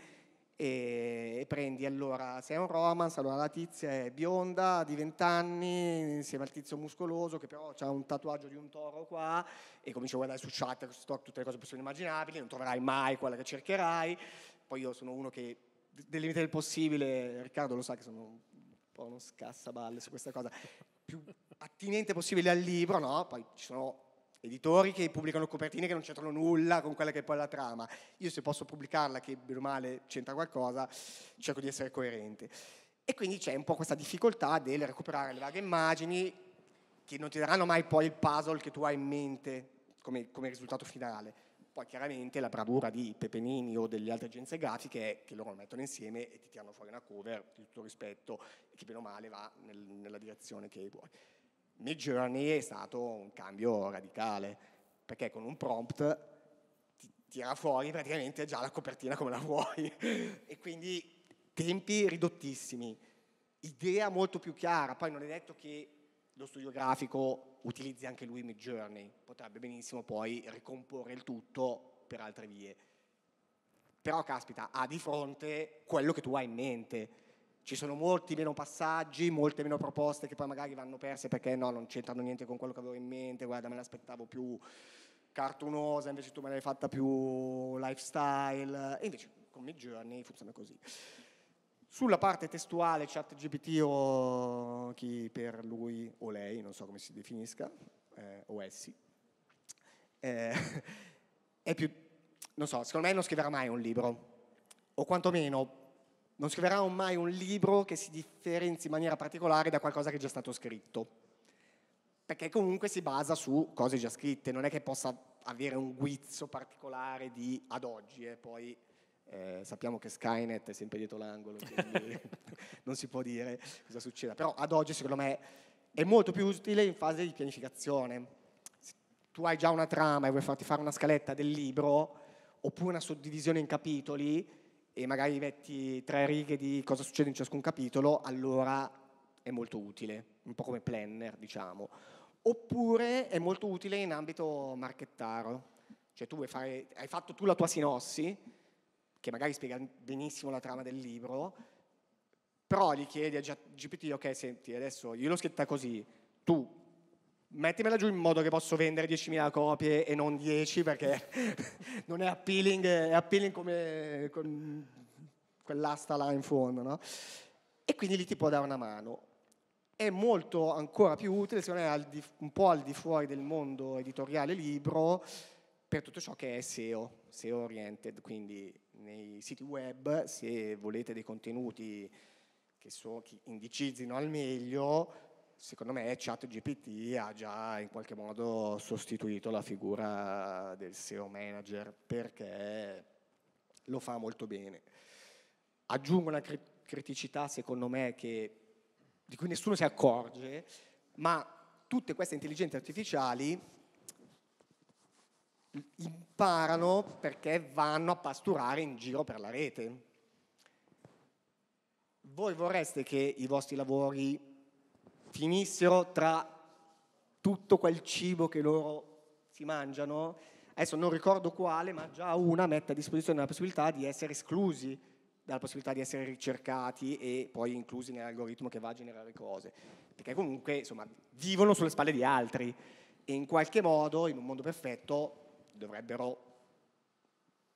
e, prendi allora, sei un romance, allora la tizia è bionda, di vent'anni insieme al tizio muscoloso che però ha un tatuaggio di un toro qua e comincia a guardare su chat tutte le cose possibili e immaginabili, non troverai mai quella che cercherai, poi io sono uno che del limite del possibile, Riccardo lo sa che sono un po' uno scassaballe su questa cosa, più attinente possibile al libro, no? Poi ci sono editori che pubblicano copertine che non c'entrano nulla con quella che è poi la trama. Io se posso pubblicarla che bene o male c'entra qualcosa, cerco di essere coerente. E quindi c'è un po' questa difficoltà del recuperare le varie immagini che non ti daranno mai poi il puzzle che tu hai in mente come, come risultato finale. Poi chiaramente la bravura di Pepenini o delle altre agenzie grafiche è che loro lo mettono insieme e ti tirano fuori una cover, di tutto rispetto, che bene o male va nel, nella direzione che vuoi. Midjourney è stato un cambio radicale, perché con un prompt tira fuori praticamente già la copertina come la vuoi. e quindi tempi ridottissimi, idea molto più chiara, poi non è detto che lo studio grafico utilizzi anche lui Midjourney, potrebbe benissimo poi ricomporre il tutto per altre vie. Però caspita, ha di fronte quello che tu hai in mente ci sono molti meno passaggi, molte meno proposte che poi magari vanno perse perché no, non c'entrano niente con quello che avevo in mente, guarda me l'aspettavo più cartunosa, invece tu me l'hai fatta più lifestyle, e invece con Midjourney funziona così. Sulla parte testuale chat GPT o chi per lui o lei, non so come si definisca, eh, o essi, eh, è più, non so, secondo me non scriverà mai un libro, o quantomeno non scriverà mai un libro che si differenzi in maniera particolare da qualcosa che è già stato scritto, perché comunque si basa su cose già scritte, non è che possa avere un guizzo particolare di ad oggi, eh, poi eh, sappiamo che Skynet è sempre dietro l'angolo, quindi non si può dire cosa succeda, però ad oggi secondo me è molto più utile in fase di pianificazione. Se tu hai già una trama e vuoi farti fare una scaletta del libro oppure una suddivisione in capitoli, e magari metti tre righe di cosa succede in ciascun capitolo, allora è molto utile, un po' come planner, diciamo. Oppure è molto utile in ambito marchettaro, cioè tu fare, hai fatto tu la tua sinossi, che magari spiega benissimo la trama del libro, però gli chiedi a GPT, ok, senti, adesso io l'ho scritta così, tu mettimela giù in modo che posso vendere 10.000 copie e non 10 perché non è appealing, è appealing come con quell'asta là in fondo, no? E quindi lì ti può dare una mano. È molto ancora più utile, secondo me, di, un po' al di fuori del mondo editoriale libro per tutto ciò che è SEO, SEO oriented, quindi nei siti web, se volete dei contenuti che, so, che indicizzino al meglio, secondo me ChatGPT ha già in qualche modo sostituito la figura del SEO manager perché lo fa molto bene. Aggiungo una criticità secondo me che, di cui nessuno si accorge, ma tutte queste intelligenze artificiali imparano perché vanno a pasturare in giro per la rete. Voi vorreste che i vostri lavori finissero tra tutto quel cibo che loro si mangiano, adesso non ricordo quale, ma già una mette a disposizione la possibilità di essere esclusi dalla possibilità di essere ricercati e poi inclusi nell'algoritmo che va a generare cose, perché comunque insomma vivono sulle spalle di altri e in qualche modo in un mondo perfetto dovrebbero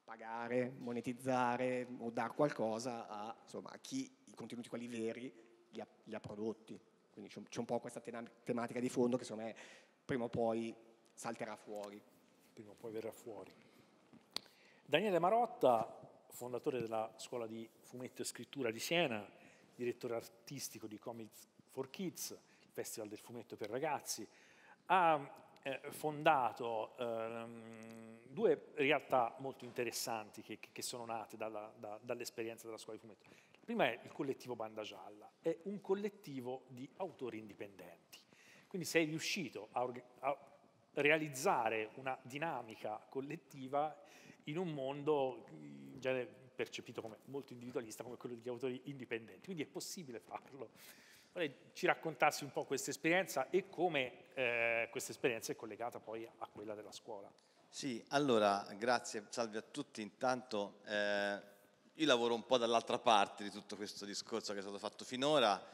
pagare, monetizzare o dar qualcosa a, insomma, a chi i contenuti quali veri li ha, li ha prodotti. Quindi c'è un po' questa tematica di fondo che secondo me prima o poi salterà fuori. Prima o poi verrà fuori. Daniele Marotta, fondatore della scuola di fumetto e scrittura di Siena, direttore artistico di Comics for Kids, il festival del fumetto per ragazzi, ha eh, fondato eh, due realtà molto interessanti che, che sono nate dalla, da, dall'esperienza della scuola di fumetto. Prima è il collettivo Banda Gialla, è un collettivo di autori indipendenti. Quindi sei riuscito a, a realizzare una dinamica collettiva in un mondo in genere percepito come molto individualista, come quello degli autori indipendenti. Quindi è possibile farlo. Vorrei ci raccontassi un po' questa esperienza e come eh, questa esperienza è collegata poi a quella della scuola. Sì, allora, grazie, salve a tutti. Intanto eh, io lavoro un po' dall'altra parte di tutto questo discorso che è stato fatto finora,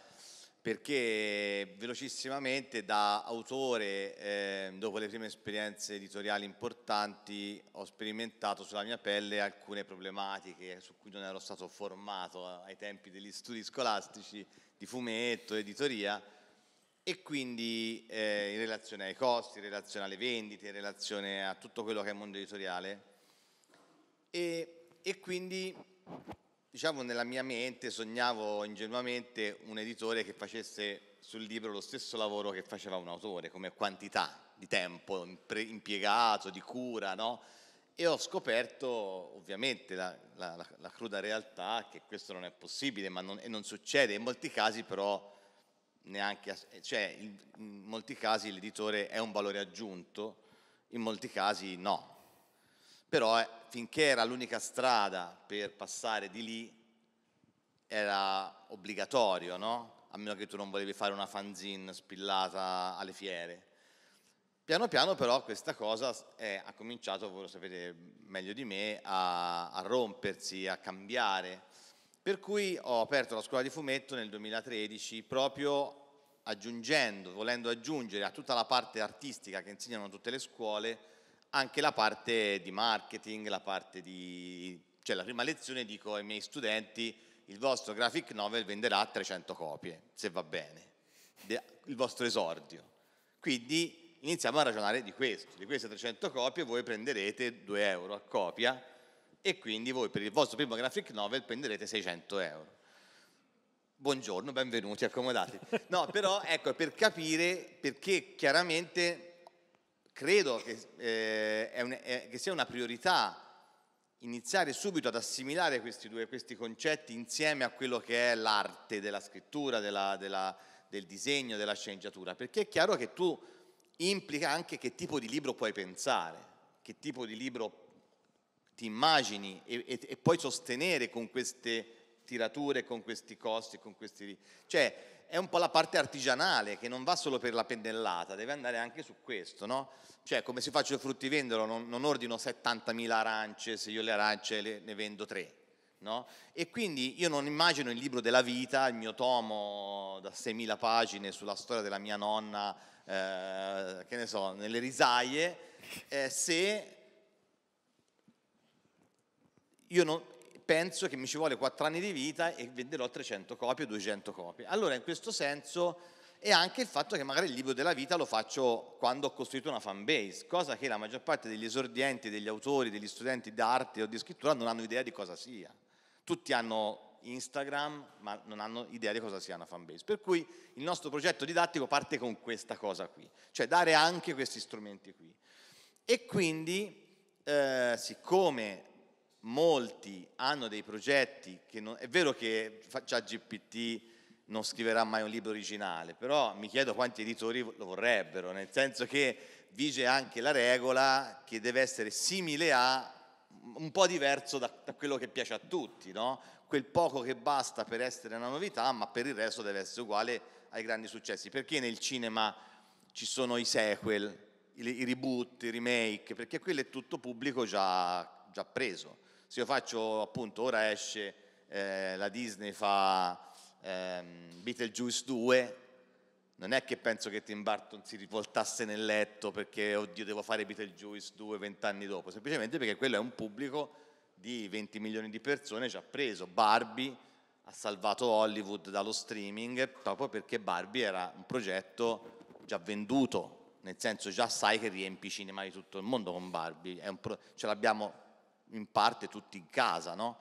perché velocissimamente da autore, eh, dopo le prime esperienze editoriali importanti, ho sperimentato sulla mia pelle alcune problematiche su cui non ero stato formato ai tempi degli studi scolastici di fumetto, editoria, e quindi eh, in relazione ai costi, in relazione alle vendite, in relazione a tutto quello che è il mondo editoriale. E, e quindi diciamo nella mia mente sognavo ingenuamente un editore che facesse sul libro lo stesso lavoro che faceva un autore, come quantità di tempo impiegato, di cura, no? E ho scoperto ovviamente la, la, la cruda realtà che questo non è possibile non, e non succede, in molti casi però neanche, cioè in molti casi l'editore è un valore aggiunto, in molti casi no, però eh, finché era l'unica strada per passare di lì era obbligatorio, no? A meno che tu non volevi fare una fanzine spillata alle fiere. Piano piano però questa cosa è, ha cominciato, voi lo sapete meglio di me, a, a, rompersi, a cambiare. Per cui ho aperto la scuola di fumetto nel 2013 proprio aggiungendo, volendo aggiungere a tutta la parte artistica che insegnano tutte le scuole, anche la parte di marketing, la parte di... cioè la prima lezione dico ai miei studenti il vostro graphic novel venderà 300 copie, se va bene, il vostro esordio. Quindi iniziamo a ragionare di questo, di queste 300 copie voi prenderete 2 euro a copia e quindi voi per il vostro primo graphic novel prenderete 600 euro. Buongiorno, benvenuti, accomodati. No, però ecco, per capire perché chiaramente credo che, eh, è un, è, che, sia una priorità iniziare subito ad assimilare questi due questi concetti insieme a quello che è l'arte della scrittura, della, della, del disegno, della sceneggiatura, perché è chiaro che tu implica anche che tipo di libro puoi pensare, che tipo di libro ti immagini e, e, e puoi sostenere con queste tirature, con questi costi, con questi... Cioè, è un po' la parte artigianale che non va solo per la pennellata, deve andare anche su questo, no? Cioè, come si faccio il fruttivendolo, non, non ordino 70.000 arance se io le arance le, ne vendo tre, No? E quindi io non immagino il libro della vita, il mio tomo da 6.000 pagine sulla storia della mia nonna, eh, che ne so, nelle risaie, eh, se io non, penso che mi ci vuole 4 anni di vita e venderò 300 copie, 200 copie. Allora in questo senso è anche il fatto che magari il libro della vita lo faccio quando ho costruito una fan base, cosa che la maggior parte degli esordienti, degli autori, degli studenti d'arte o di scrittura non hanno idea di cosa sia. Tutti hanno Instagram, ma non hanno idea di cosa sia una fan base. Per cui il nostro progetto didattico parte con questa cosa qui, cioè dare anche questi strumenti qui. E quindi, eh, siccome molti hanno dei progetti che non, è vero che già GPT non scriverà mai un libro originale, però mi chiedo quanti editori lo vorrebbero, nel senso che vige anche la regola che deve essere simile a un po' diverso da, da quello che piace a tutti, no? quel poco che basta per essere una novità, ma per il resto deve essere uguale ai grandi successi. Perché nel cinema ci sono i sequel, i, i reboot, i remake? Perché quello è tutto pubblico già, già preso se io faccio appunto, ora esce, eh, la Disney fa ehm, Beetlejuice 2, non è che penso che Tim Burton si rivoltasse nel letto perché oddio devo fare Beetlejuice 2 vent'anni dopo, semplicemente perché quello è un pubblico di 20 milioni di persone, ci ha preso Barbie, ha salvato Hollywood dallo streaming proprio perché Barbie era un progetto già venduto, nel senso già sai che riempi i cinema di tutto il mondo con Barbie, pro- ce l'abbiamo in parte tutti in casa, no?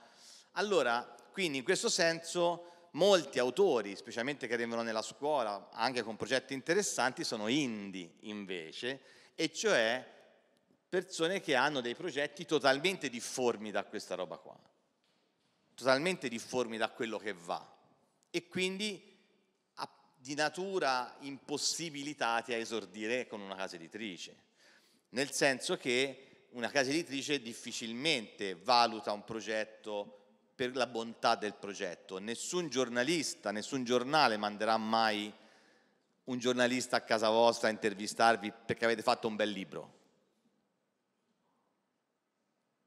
Allora, quindi in questo senso molti autori, specialmente che arrivano nella scuola, anche con progetti interessanti, sono indie invece, e cioè persone che hanno dei progetti totalmente difformi da questa roba qua, totalmente difformi da quello che va, e quindi di natura impossibilitati a esordire con una casa editrice, nel senso che una casa editrice difficilmente valuta un progetto per la bontà del progetto. Nessun giornalista, nessun giornale manderà mai un giornalista a casa vostra a intervistarvi perché avete fatto un bel libro.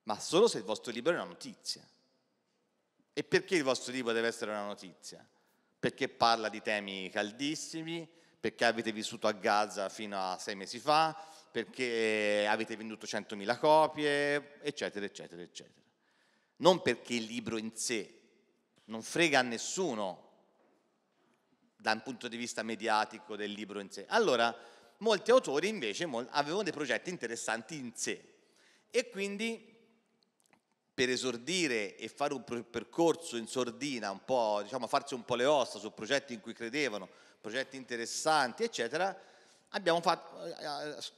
Ma solo se il vostro libro è una notizia. E perché il vostro libro deve essere una notizia? Perché parla di temi caldissimi, perché avete vissuto a Gaza fino a sei mesi fa, perché avete venduto 100.000 copie, eccetera, eccetera, eccetera. Non perché il libro in sé non frega a nessuno dal punto di vista mediatico del libro in sé. Allora, molti autori invece avevano dei progetti interessanti in sé e quindi per esordire e fare un percorso in sordina, un po', diciamo farsi un po' le ossa su progetti in cui credevano, progetti interessanti, eccetera, abbiamo fatto, eh,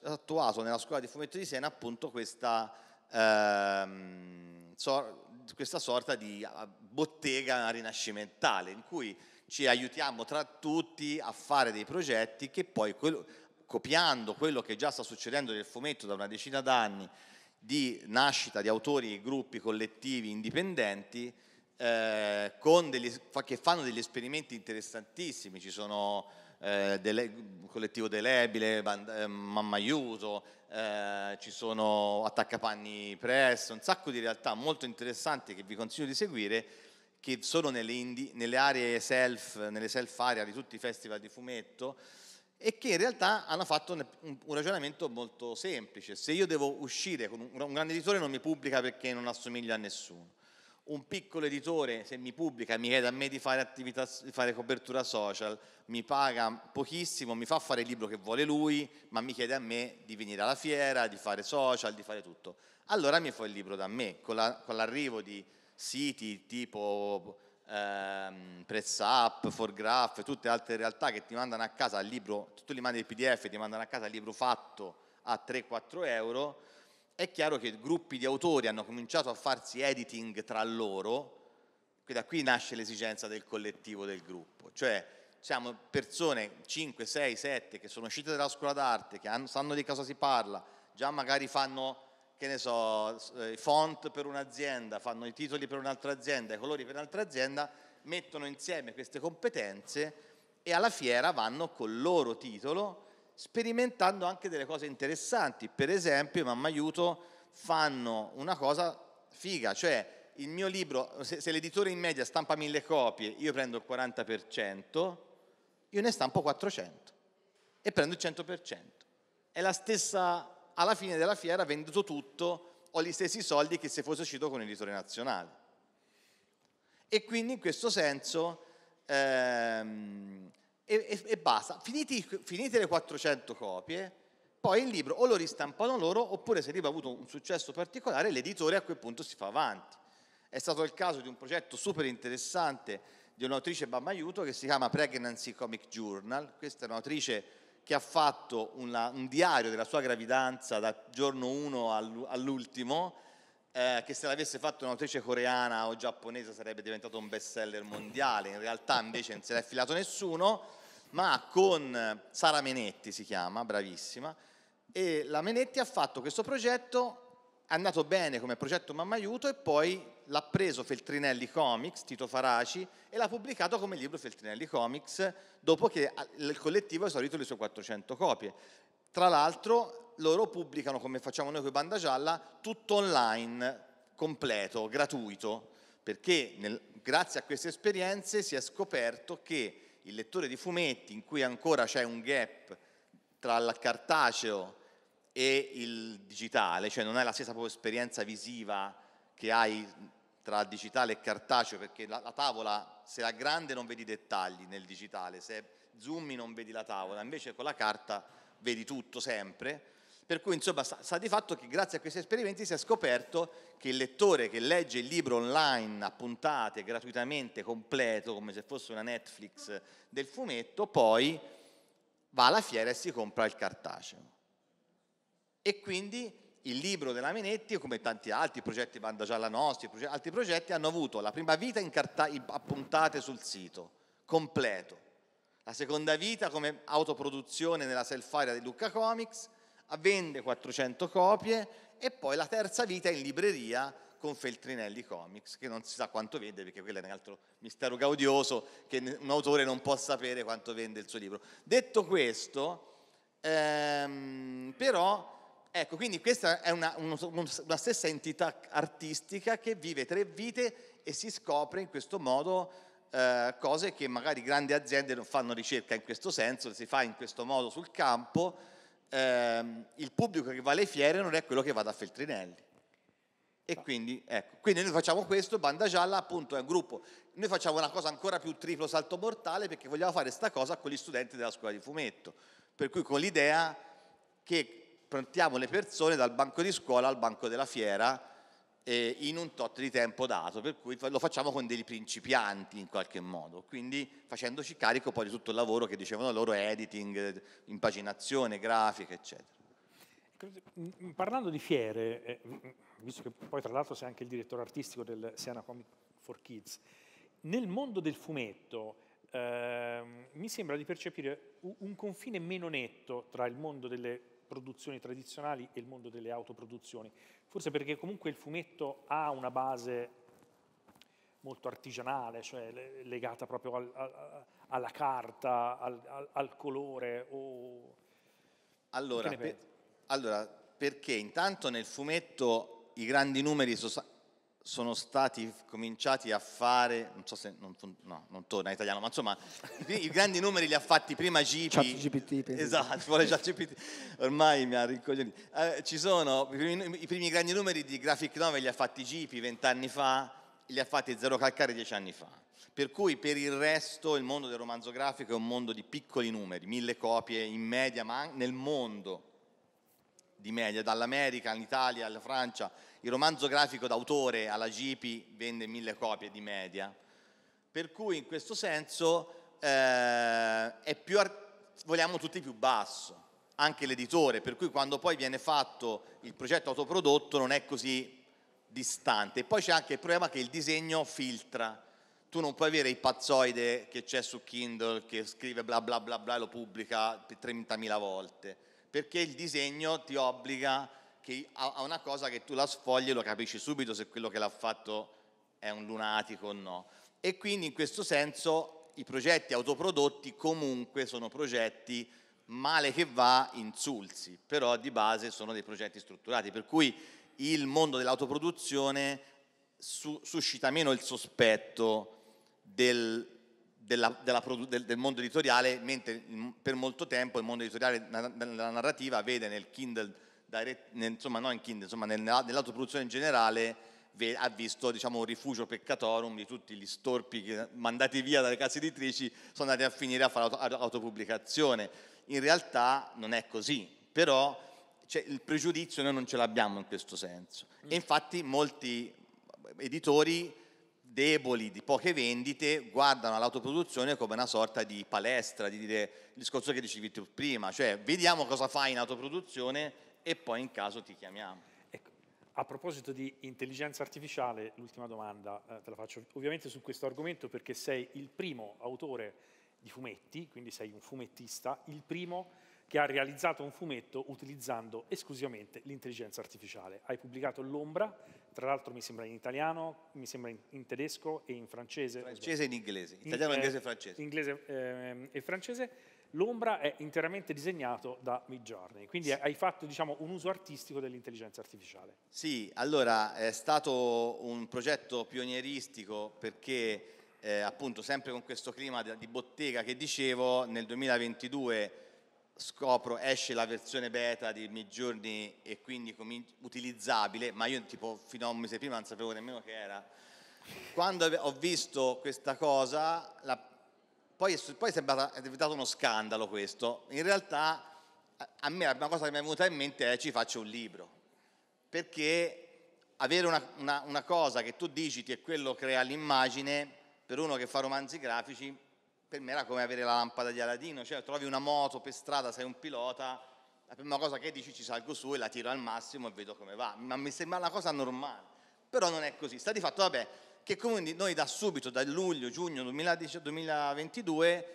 eh, attuato nella scuola di fumetto di Siena appunto questa, ehm, so, questa sorta di eh, bottega rinascimentale in cui ci aiutiamo tra tutti a fare dei progetti che poi, quello, copiando quello che già sta succedendo nel fumetto da una decina d'anni, di nascita di autori e gruppi collettivi indipendenti eh, degli, che fanno degli esperimenti interessantissimi. Ci sono eh, dele, collettivo delebile, band- eh, mammaiuso, eh, ci sono attaccapanni press, un sacco di realtà molto interessanti che vi consiglio di seguire che sono nelle, indi- nelle aree self, nelle self area di tutti i festival di fumetto e che in realtà hanno fatto un, ragionamento molto semplice. Se io devo uscire con un, un grande editore non mi pubblica perché non assomiglia a nessuno un piccolo editore se mi pubblica, mi chiede a me di fare, attività, di fare copertura social, mi paga pochissimo, mi fa fare il libro che vuole lui, ma mi chiede a me di venire alla fiera, di fare social, di fare tutto. Allora mi fa il libro da me, con, la, con l'arrivo di siti tipo ehm, PressUp, ForGraph, tutte altre realtà che ti mandano a casa il libro, tutti li mandi il PDF, ti mandano a casa il libro fatto a 3-4 euro, è chiaro che gruppi di autori hanno cominciato a farsi editing tra loro, e da qui nasce l'esigenza del collettivo del gruppo, cioè siamo persone 5, 6, 7 che sono uscite dalla scuola d'arte, che hanno, sanno di cosa si parla, già magari fanno che ne so, eh, i font per un'azienda, fanno i titoli per un'altra azienda, i colori per un'altra azienda, mettono insieme queste competenze e alla fiera vanno col loro titolo sperimentando anche delle cose interessanti. Per esempio, Mamma Aiuto fanno una cosa figa, cioè il mio libro, se, se l'editore in media stampa mille copie, io prendo il 40%, io ne stampo 400 e prendo il 100%. È la stessa, alla fine della fiera venduto tutto, ho gli stessi soldi che se fosse uscito con l'editore nazionale. E quindi in questo senso ehm, e, e, e basta. Finiti, finite le 400 copie, poi il libro o lo ristampano loro oppure se il libro ha avuto un successo particolare l'editore a quel punto si fa avanti. È stato il caso di un progetto super interessante di un'autrice bambaiuto che si chiama Pregnancy Comic Journal, questa è un'autrice che ha fatto una, un diario della sua gravidanza da giorno 1 all'ultimo eh, che se l'avesse fatto un'autrice coreana o giapponese sarebbe diventato un best seller mondiale, in realtà invece non se l'è filato nessuno, ma con eh, Sara Menetti si chiama, bravissima, e la Menetti ha fatto questo progetto è andato bene come progetto Mamma Aiuto e poi l'ha preso Feltrinelli Comics, Tito Faraci, e l'ha pubblicato come libro Feltrinelli Comics dopo che ah, il collettivo ha esaurito le sue 400 copie. Tra l'altro loro pubblicano, come facciamo noi con Banda Gialla, tutto online, completo, gratuito, perché nel, grazie a queste esperienze si è scoperto che il lettore di fumetti, in cui ancora c'è un gap tra il cartaceo e il digitale, cioè non hai la stessa esperienza visiva che hai tra digitale e cartaceo, perché la, la tavola, se la grande non vedi dettagli nel digitale, se zoomi non vedi la tavola, invece con la carta vedi tutto sempre. Per cui insomma sa, sta di fatto che grazie a questi esperimenti si è scoperto che il lettore che legge il libro online a puntate gratuitamente, completo, come se fosse una Netflix del fumetto, poi va alla fiera e si compra il cartaceo. E quindi il libro della Menetti, come tanti altri progetti, Banda Gialla Nostri, altri progetti, hanno avuto la prima vita in carta, appuntate sul sito, completo. La seconda vita come autoproduzione nella self-area di Lucca Comics, vende 400 copie e poi la terza vita in libreria con Feltrinelli Comics, che non si sa quanto vende perché quello è un altro mistero gaudioso che un autore non può sapere quanto vende il suo libro. Detto questo, ehm, però Ecco, quindi questa è una, una, stessa entità artistica che vive tre vite e si scopre in questo modo eh, cose che magari grandi aziende non fanno ricerca in questo senso, si fa in questo modo sul campo. Eh, il pubblico che va alle fiere non è quello che va da Feltrinelli. E ah. quindi, ecco, quindi noi facciamo questo, Banda Gialla appunto è un gruppo, noi facciamo una cosa ancora più triplo salto mortale perché vogliamo fare questa cosa con gli studenti della scuola di fumetto, per cui con l'idea che portiamo le persone dal banco di scuola al banco della fiera eh, in un tot di tempo dato, per cui lo facciamo con dei principianti in qualche modo, quindi facendoci carico poi di tutto il lavoro che dicevano loro, editing, impaginazione, grafica, eccetera. Ecco, parlando di fiere, eh, visto che poi tra l'altro sei anche il direttore artistico del Siena Comic for Kids, nel mondo del fumetto eh, mi sembra di percepire un confine meno netto tra il mondo delle produzioni tradizionali e il mondo delle autoproduzioni, forse perché comunque il fumetto ha una base molto artigianale, cioè legata proprio al, al, alla carta, al, al colore. O... Allora, per, allora, perché intanto nel fumetto i grandi numeri sono sono stati cominciati a fare, non so se non, no, non torna in italiano, ma insomma i, i, grandi numeri li ha fatti prima Gipi. GPT. Esatto, vuole ChatGPT, ormai mi ha rincoglionito. Eh, ci sono i primi, i primi, grandi numeri di Graphic 9 li ha fatti Gipi vent'anni fa, li ha fatti Zero Calcare dieci anni fa. Per cui per il resto il mondo del romanzo grafico è un mondo di piccoli numeri, mille copie in media, ma nel mondo di media, dall'America all'Italia alla Francia il romanzo grafico d'autore alla Gipi vende mille copie di media, per cui in questo senso eh, più, vogliamo tutti più basso, anche l'editore, per cui quando poi viene fatto il progetto autoprodotto non è così distante. E poi c'è anche il problema che il disegno filtra, tu non puoi avere il pazzoide che c'è su Kindle che scrive bla bla bla bla e lo pubblica 30.000 volte, perché il disegno ti obbliga che ha una cosa che tu la sfogli e lo capisci subito se quello che l'ha fatto è un lunatico o no. E quindi in questo senso i progetti autoprodotti comunque sono progetti male che va insulsi, però di base sono dei progetti strutturati, per cui il mondo dell'autoproduzione su, suscita meno il sospetto del, della, della, del, del, mondo editoriale, mentre per molto tempo il mondo editoriale, la narrativa, vede nel Kindle insomma non in Kind, insomma nell'autoproduzione in generale ha visto diciamo, un rifugio peccatorum di tutti gli storpi che, mandati via dalle case editrici sono andati a finire a fare autopubblicazione. In realtà non è così, però cioè, il pregiudizio noi non ce l'abbiamo in questo senso. Mm. E infatti molti editori deboli, di poche vendite, guardano all'autoproduzione come una sorta di palestra, di dire il discorso che dicevi tu prima, cioè vediamo cosa fai in autoproduzione e poi in caso ti chiamiamo. Ecco, a proposito di intelligenza artificiale, l'ultima domanda eh, te la faccio ovviamente su questo argomento perché sei il primo autore di fumetti, quindi sei un fumettista, il primo che ha realizzato un fumetto utilizzando esclusivamente l'intelligenza artificiale. Hai pubblicato L'ombra, tra l'altro mi sembra in italiano, mi sembra in, in tedesco e in francese. Francese e in inglese, italiano, in, eh, inglese e francese. Inglese eh, e francese. L'ombra è interamente disegnato da Midjourney, quindi hai fatto diciamo, un uso artistico dell'intelligenza artificiale. Sì, allora è stato un progetto pionieristico perché eh, appunto sempre con questo clima di bottega che dicevo, nel 2022 scopro, esce la versione beta di Midjourney e quindi utilizzabile, ma io tipo fino a un mese prima non sapevo nemmeno che era. Quando ho visto questa cosa, la, poi è, poi è, è diventato uno scandalo questo. In realtà a me la prima cosa che mi è venuta in mente è ci faccio un libro. Perché avere una, una, una cosa che tu digiti e quello crea l'immagine, per uno che fa romanzi grafici, per me era come avere la lampada di Aladino, cioè trovi una moto per strada, sei un pilota, la prima cosa che dici ci salgo su e la tiro al massimo e vedo come va. Ma mi sembra una cosa normale. Però non è così. Sta di fatto, vabbè, che quindi noi da subito, da luglio, giugno 2022,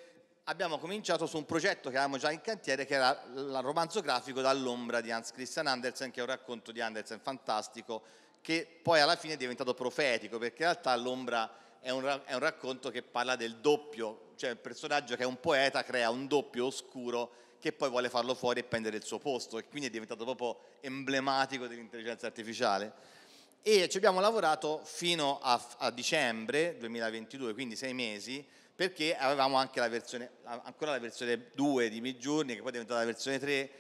abbiamo cominciato su un progetto che avevamo già in cantiere, che era il romanzo grafico dall'ombra di Hans Christian Andersen, che è un racconto di Andersen fantastico, che poi alla fine è diventato profetico, perché in realtà l'ombra è un, è un racconto che parla del doppio, cioè il personaggio che è un poeta crea un doppio oscuro che poi vuole farlo fuori e prendere il suo posto e quindi è diventato proprio emblematico dell'intelligenza artificiale e ci abbiamo lavorato fino a, a, dicembre 2022, quindi sei mesi, perché avevamo anche la versione, ancora la versione 2 di Midjourney, che poi è diventata la versione 3,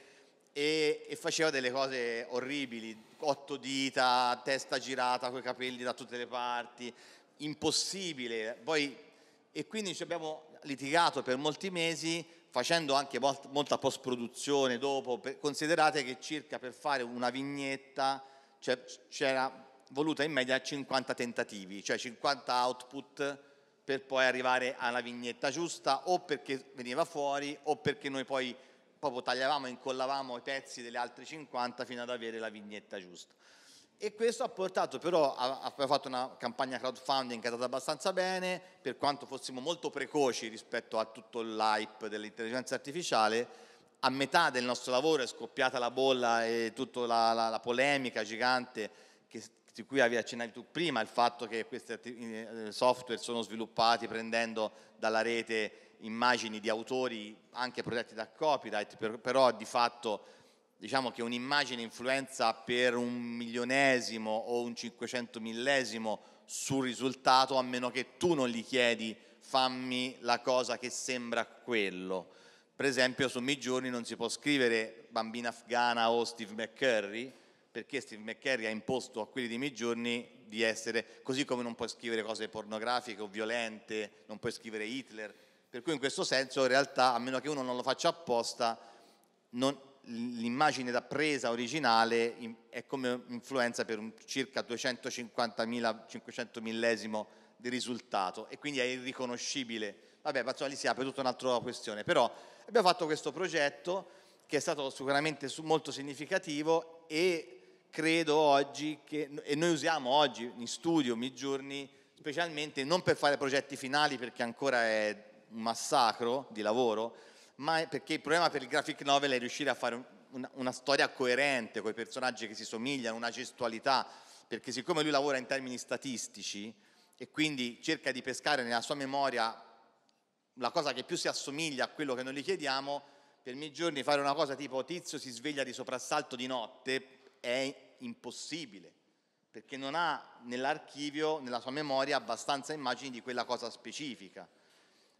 e, e faceva delle cose orribili, otto dita, testa girata, con i capelli da tutte le parti, impossibile. Poi, e quindi ci abbiamo litigato per molti mesi, facendo anche molt, molta post-produzione dopo, per, considerate che circa per fare una vignetta cioè, c'era voluta in media 50 tentativi, cioè 50 output per poi arrivare alla vignetta giusta o perché veniva fuori o perché noi poi proprio tagliavamo e incollavamo i pezzi delle altre 50 fino ad avere la vignetta giusta. E questo ha portato però, abbiamo fatto una campagna crowdfunding che è andata abbastanza bene, per quanto fossimo molto precoci rispetto a tutto l'hype dell'intelligenza artificiale, a metà del nostro lavoro è scoppiata la bolla e tutta la, la, la polemica gigante che di cui avevi accennato tu prima, il fatto che questi eh, software sono sviluppati prendendo dalla rete immagini di autori anche protetti da copyright, per, però di fatto diciamo che un'immagine influenza per un milionesimo o un cinquecentomillesimo sul risultato, a meno che tu non gli chiedi fammi la cosa che sembra quello. Per esempio su Migiorni non si può scrivere bambina afghana o Steve McCurry, perché Steve McCary ha imposto a quelli dei miei giorni di essere, così come non puoi scrivere cose pornografiche o violente, non puoi scrivere Hitler, per cui in questo senso in realtà, a meno che uno non lo faccia apposta, non, l'immagine da presa originale è come influenza per un circa 250.500 millesimo di risultato e quindi è irriconoscibile. Vabbè, ma insomma lì si apre tutta un'altra questione, però abbiamo fatto questo progetto che è stato sicuramente molto significativo e credo oggi che, e noi usiamo oggi in studio Midjourney specialmente non per fare progetti finali perché ancora è un massacro di lavoro, ma perché il problema per il graphic novel è riuscire a fare una, una storia coerente con i personaggi che si somigliano, una gestualità, perché siccome lui lavora in termini statistici e quindi cerca di pescare nella sua memoria la cosa che più si assomiglia a quello che noi gli chiediamo, per miei giorni fare una cosa tipo tizio si sveglia di soprassalto di notte è impossibile, perché non ha nell'archivio, nella sua memoria, abbastanza immagini di quella cosa specifica.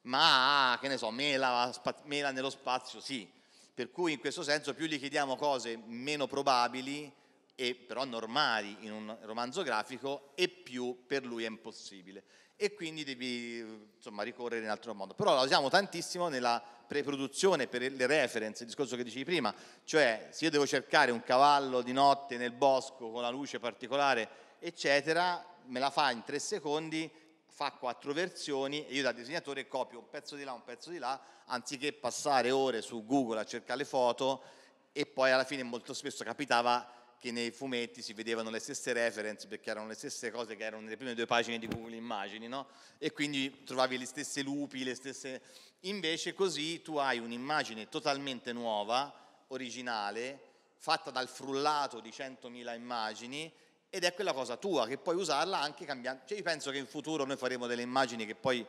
Ma, che ne so, mela, mela nello spazio, sì. Per cui in questo senso più gli chiediamo cose meno probabili, e però normali in un romanzo grafico e più per lui è impossibile e quindi devi insomma, ricorrere in altro modo. Però la usiamo tantissimo nella preproduzione per le reference, il discorso che dicevi prima, cioè se io devo cercare un cavallo di notte nel bosco con la luce particolare, eccetera, me la fa in tre secondi, fa quattro versioni e io da disegnatore copio un pezzo di là, un pezzo di là, anziché passare ore su Google a cercare le foto e poi alla fine molto spesso capitava che nei fumetti si vedevano le stesse reference perché erano le stesse cose che erano nelle prime due pagine di Google Immagini, no? E quindi trovavi le stesse lupi, le stesse... Invece così tu hai un'immagine totalmente nuova, originale, fatta dal frullato di 100.000 immagini ed è quella cosa tua che puoi usarla anche cambiando. Cioè io penso che in futuro noi faremo delle immagini che poi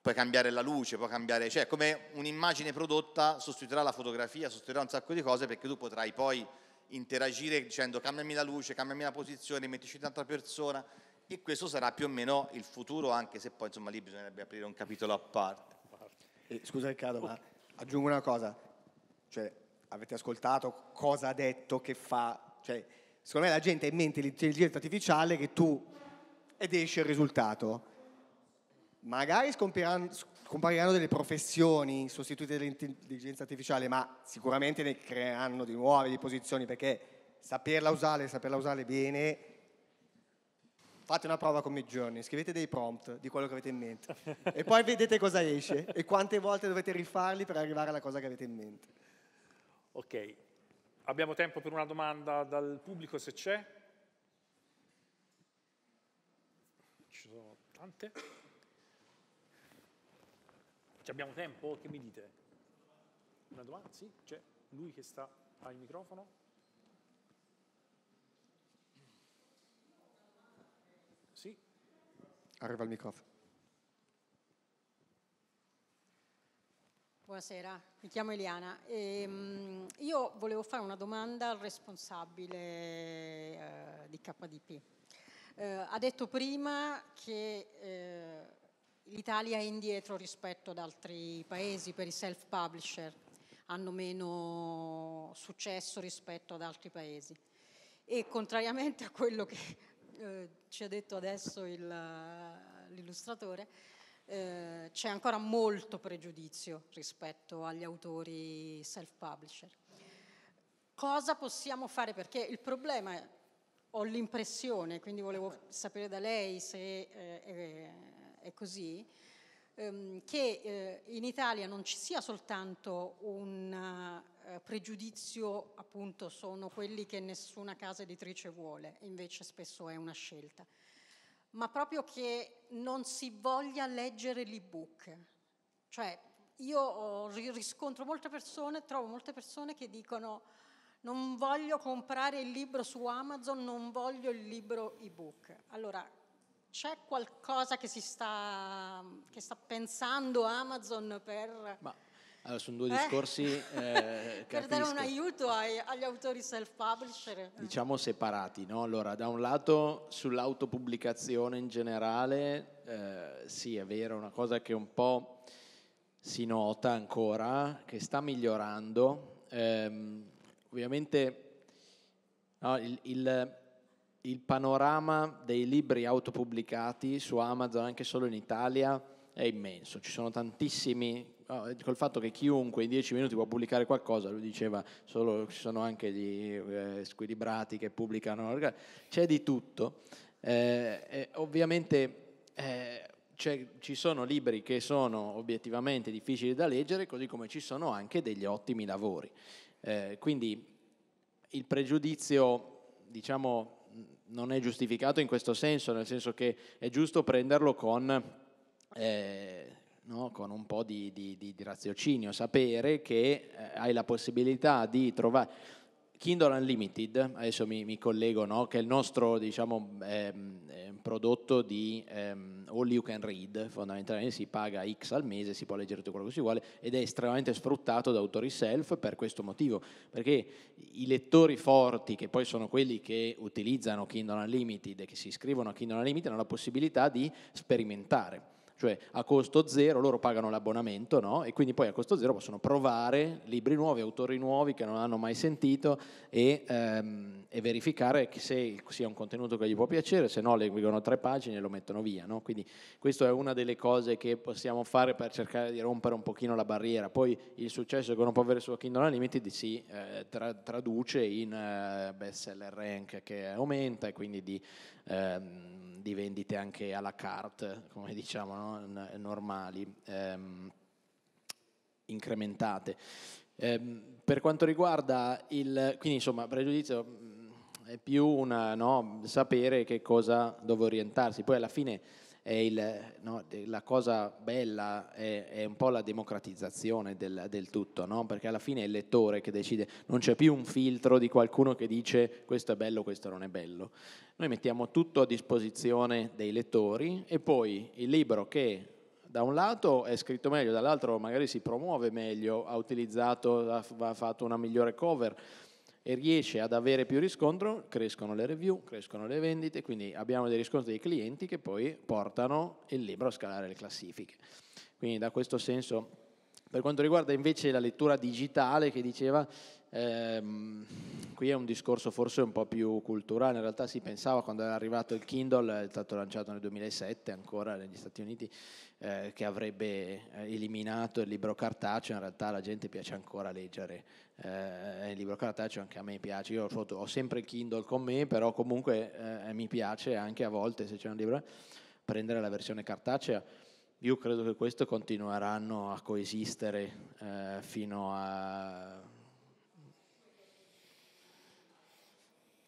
puoi cambiare la luce, puoi cambiare, cioè come un'immagine prodotta sostituirà la fotografia, sostituirà un sacco di cose perché tu potrai poi interagire dicendo cambiami la luce, cambiami la posizione, mettici un'altra persona e questo sarà più o meno il futuro anche se poi insomma lì bisognerebbe aprire un capitolo a parte. Eh, scusa Riccardo, okay. ma aggiungo una cosa, cioè, avete ascoltato cosa ha detto, che fa, cioè, secondo me la gente ha in mente l'intelligenza artificiale che tu ed esce il risultato. Magari scompariranno, scompariranno delle professioni sostituite dall'intelligenza artificiale, ma sicuramente ne creeranno di nuove di posizioni perché saperla usare, saperla usare bene. Fate una prova con Midjourney, scrivete dei prompt di quello che avete in mente e poi vedete cosa esce e quante volte dovete rifarli per arrivare alla cosa che avete in mente. Ok, abbiamo tempo per una domanda dal pubblico se c'è. Ci sono tante. Ci abbiamo tempo? Che mi dite? Una domanda? Sì, c'è lui che sta al microfono. Sì. Arriva il microfono. Buonasera, mi chiamo Eliana. Ehm, io volevo fare una domanda al responsabile eh, di KDP. Eh, ha detto prima che eh, L'Italia è indietro rispetto ad altri paesi per i self-publisher, hanno meno successo rispetto ad altri paesi. E contrariamente a quello che eh, ci ha detto adesso il, l'illustratore, eh, c'è ancora molto pregiudizio rispetto agli autori self-publisher. Cosa possiamo fare? Perché il problema, ho l'impressione, quindi volevo sapere da lei se... Eh, eh è così, ehm, che eh, in Italia non ci sia soltanto un eh, pregiudizio, appunto sono quelli che nessuna casa editrice vuole, invece spesso è una scelta, ma proprio che non si voglia leggere l'ebook. Cioè io oh, riscontro molte persone, trovo molte persone che dicono non voglio comprare il libro su Amazon, non voglio il libro ebook. Allora, c'è qualcosa che si sta, che sta pensando Amazon per... Ma, allora, sono due eh? discorsi... Eh, per dare un aiuto ai, agli autori self-publisher. Eh. Diciamo separati, no? Allora, da un lato sull'autopubblicazione in generale, eh, sì, è vero, è una cosa che un po' si nota ancora, che sta migliorando. Ehm, ovviamente no, il, il il panorama dei libri autopubblicati su Amazon, anche solo in Italia, è immenso. Ci sono tantissimi. col fatto che chiunque in dieci minuti può pubblicare qualcosa, lui diceva, solo, ci sono anche gli eh, squilibrati che pubblicano, c'è di tutto. Eh, ovviamente eh, ci sono libri che sono obiettivamente difficili da leggere, così come ci sono anche degli ottimi lavori. Eh, quindi il pregiudizio, diciamo, non è giustificato in questo senso, nel senso che è giusto prenderlo con, eh, no, con un po' di, di, di, di, raziocinio, sapere che eh, hai la possibilità di trovare Kindle Unlimited, adesso mi, mi collego, no? che è il nostro diciamo, ehm, ehm, prodotto di ehm, all you can read, fondamentalmente si paga X al mese, si può leggere tutto quello che si vuole ed è estremamente sfruttato da autori self per questo motivo, perché i lettori forti, che poi sono quelli che utilizzano Kindle Unlimited e che si iscrivono a Kindle Unlimited, hanno la possibilità di sperimentare cioè a costo zero loro pagano l'abbonamento no? e quindi poi a costo zero possono provare libri nuovi, autori nuovi che non hanno mai sentito e, ehm, e verificare se sia un contenuto che gli può piacere, se no leggono tre pagine e lo mettono via. No? Quindi questa è una delle cose che possiamo fare per cercare di rompere un pochino la barriera. Poi il successo che uno può avere su Kindle Unlimited si eh, tra- traduce in eh, best seller rank che aumenta e quindi di ehm, di vendite anche alla carte, come diciamo, no? normali, ehm, incrementate. Ehm, per quanto riguarda il... quindi insomma, pregiudizio mm, è più una, no? sapere che cosa, dove orientarsi. Poi alla fine il, no, la cosa bella è, è, un po' la democratizzazione del, del tutto, no? perché alla fine è il lettore che decide, non c'è più un filtro di qualcuno che dice questo è bello, questo non è bello. Noi mettiamo tutto a disposizione dei lettori e poi il libro che da un lato è scritto meglio, dall'altro magari si promuove meglio, ha utilizzato, ha fatto una migliore cover e riesce ad avere più riscontro, crescono le review, crescono le vendite, quindi abbiamo dei riscontri dei clienti che poi portano il libro a scalare le classifiche. Quindi da questo senso, per quanto riguarda invece la lettura digitale che diceva, ehm, qui è un discorso forse un po' più culturale, in realtà si pensava quando era arrivato il Kindle, è stato lanciato nel 2007 ancora negli Stati Uniti, eh, che avrebbe eliminato il libro cartaceo, in realtà la gente piace ancora leggere eh, il libro cartaceo anche a me piace, io ho sempre il Kindle con me, però comunque eh, mi piace anche a volte se c'è un libro prendere la versione cartacea. Io credo che questo continueranno a coesistere eh, fino a...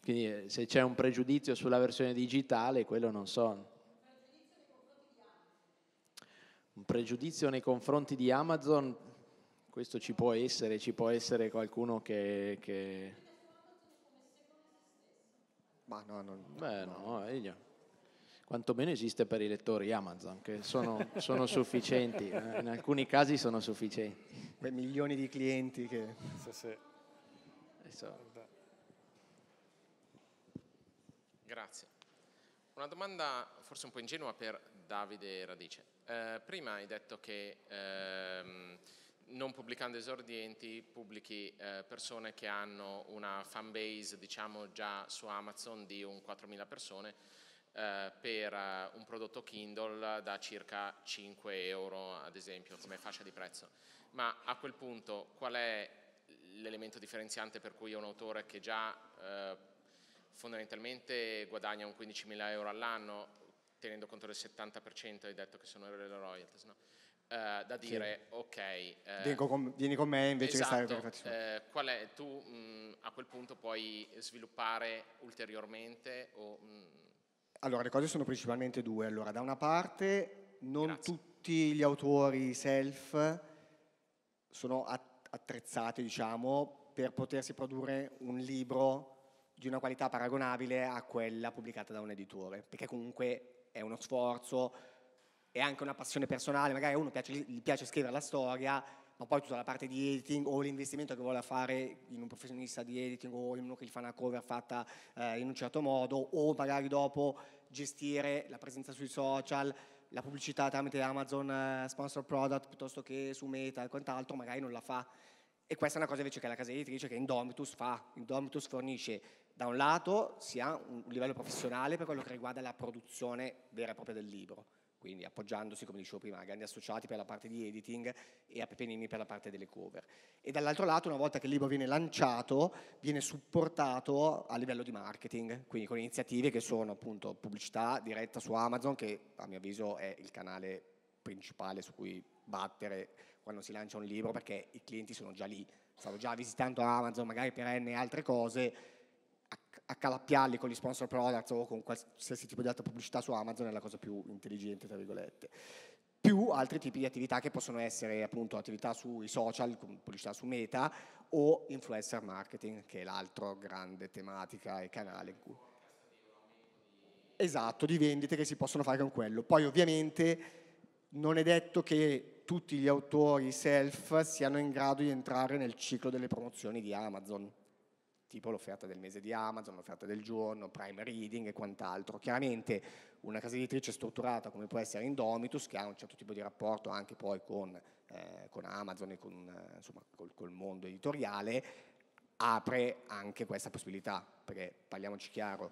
Quindi eh, se c'è un pregiudizio sulla versione digitale, quello non so, un pregiudizio nei confronti di Amazon questo ci può essere, ci può essere qualcuno che... che... Ma no, non, Beh, no, no. Quantomeno esiste per i lettori Amazon, che sono, sono sufficienti, eh, in alcuni casi sono sufficienti. Beh, milioni di clienti che... Sì, sì. Grazie. Una domanda forse un po' ingenua per Davide Radice. Eh, prima hai detto che... Ehm, non pubblicando esordienti pubblichi eh, persone che hanno una fan base diciamo già su Amazon di un 4.000 persone eh, per eh, un prodotto Kindle da circa 5 euro ad esempio come fascia di prezzo ma a quel punto qual è l'elemento differenziante per cui un autore che già eh, fondamentalmente guadagna un 15.000 euro all'anno tenendo conto del 70% hai detto che sono le royalties no? Eh, da dire sì. ok... Eh, vieni, con, vieni, con, me invece esatto, che stare esatto, per eh, Tu mh, mm, a quel punto puoi sviluppare ulteriormente o, mm? Allora, le cose sono principalmente due. Allora, da una parte, non Grazie. tutti gli autori self sono attrezzati, diciamo, per potersi produrre un libro di una qualità paragonabile a quella pubblicata da un editore, perché comunque è uno sforzo, è anche una passione personale, magari a uno piace, gli piace scrivere la storia, ma poi tutta la parte di editing o l'investimento che vuole fare in un professionista di editing o in uno che gli fa una cover fatta eh, in un certo modo, o magari dopo gestire la presenza sui social, la pubblicità tramite Amazon eh, Sponsor Product piuttosto che su Meta e quant'altro, magari non la fa. E questa è una cosa invece che la casa editrice che Indomitus fa. Indomitus fornisce da un lato sia un livello professionale per quello che riguarda la produzione vera e propria del libro, quindi appoggiandosi, come dicevo prima, a Grandi Associati per la parte di editing e a Pepinini per la parte delle cover. E dall'altro lato, una volta che il libro viene lanciato, viene supportato a livello di marketing, quindi con iniziative che sono appunto pubblicità diretta su Amazon, che a mio avviso è il canale principale su cui battere quando si lancia un libro, perché i clienti sono già lì, stanno già visitando Amazon, magari per N altre cose, accalappiarli con gli sponsor products o con qualsiasi tipo di altra pubblicità su Amazon è la cosa più intelligente, tra virgolette. Più altri tipi di attività che possono essere appunto attività sui social, pubblicità su meta o influencer marketing, che è l'altro grande tematica e canale in cui. Esatto, di vendite che si possono fare con quello. Poi ovviamente non è detto che tutti gli autori self siano in grado di entrare nel ciclo delle promozioni di Amazon tipo l'offerta del mese di Amazon, l'offerta del giorno, prime reading e quant'altro. Chiaramente una casa editrice strutturata come può essere Indomitus, che ha un certo tipo di rapporto anche poi con, eh, con Amazon e con, eh, insomma, col, col mondo editoriale, apre anche questa possibilità, perché parliamoci chiaro,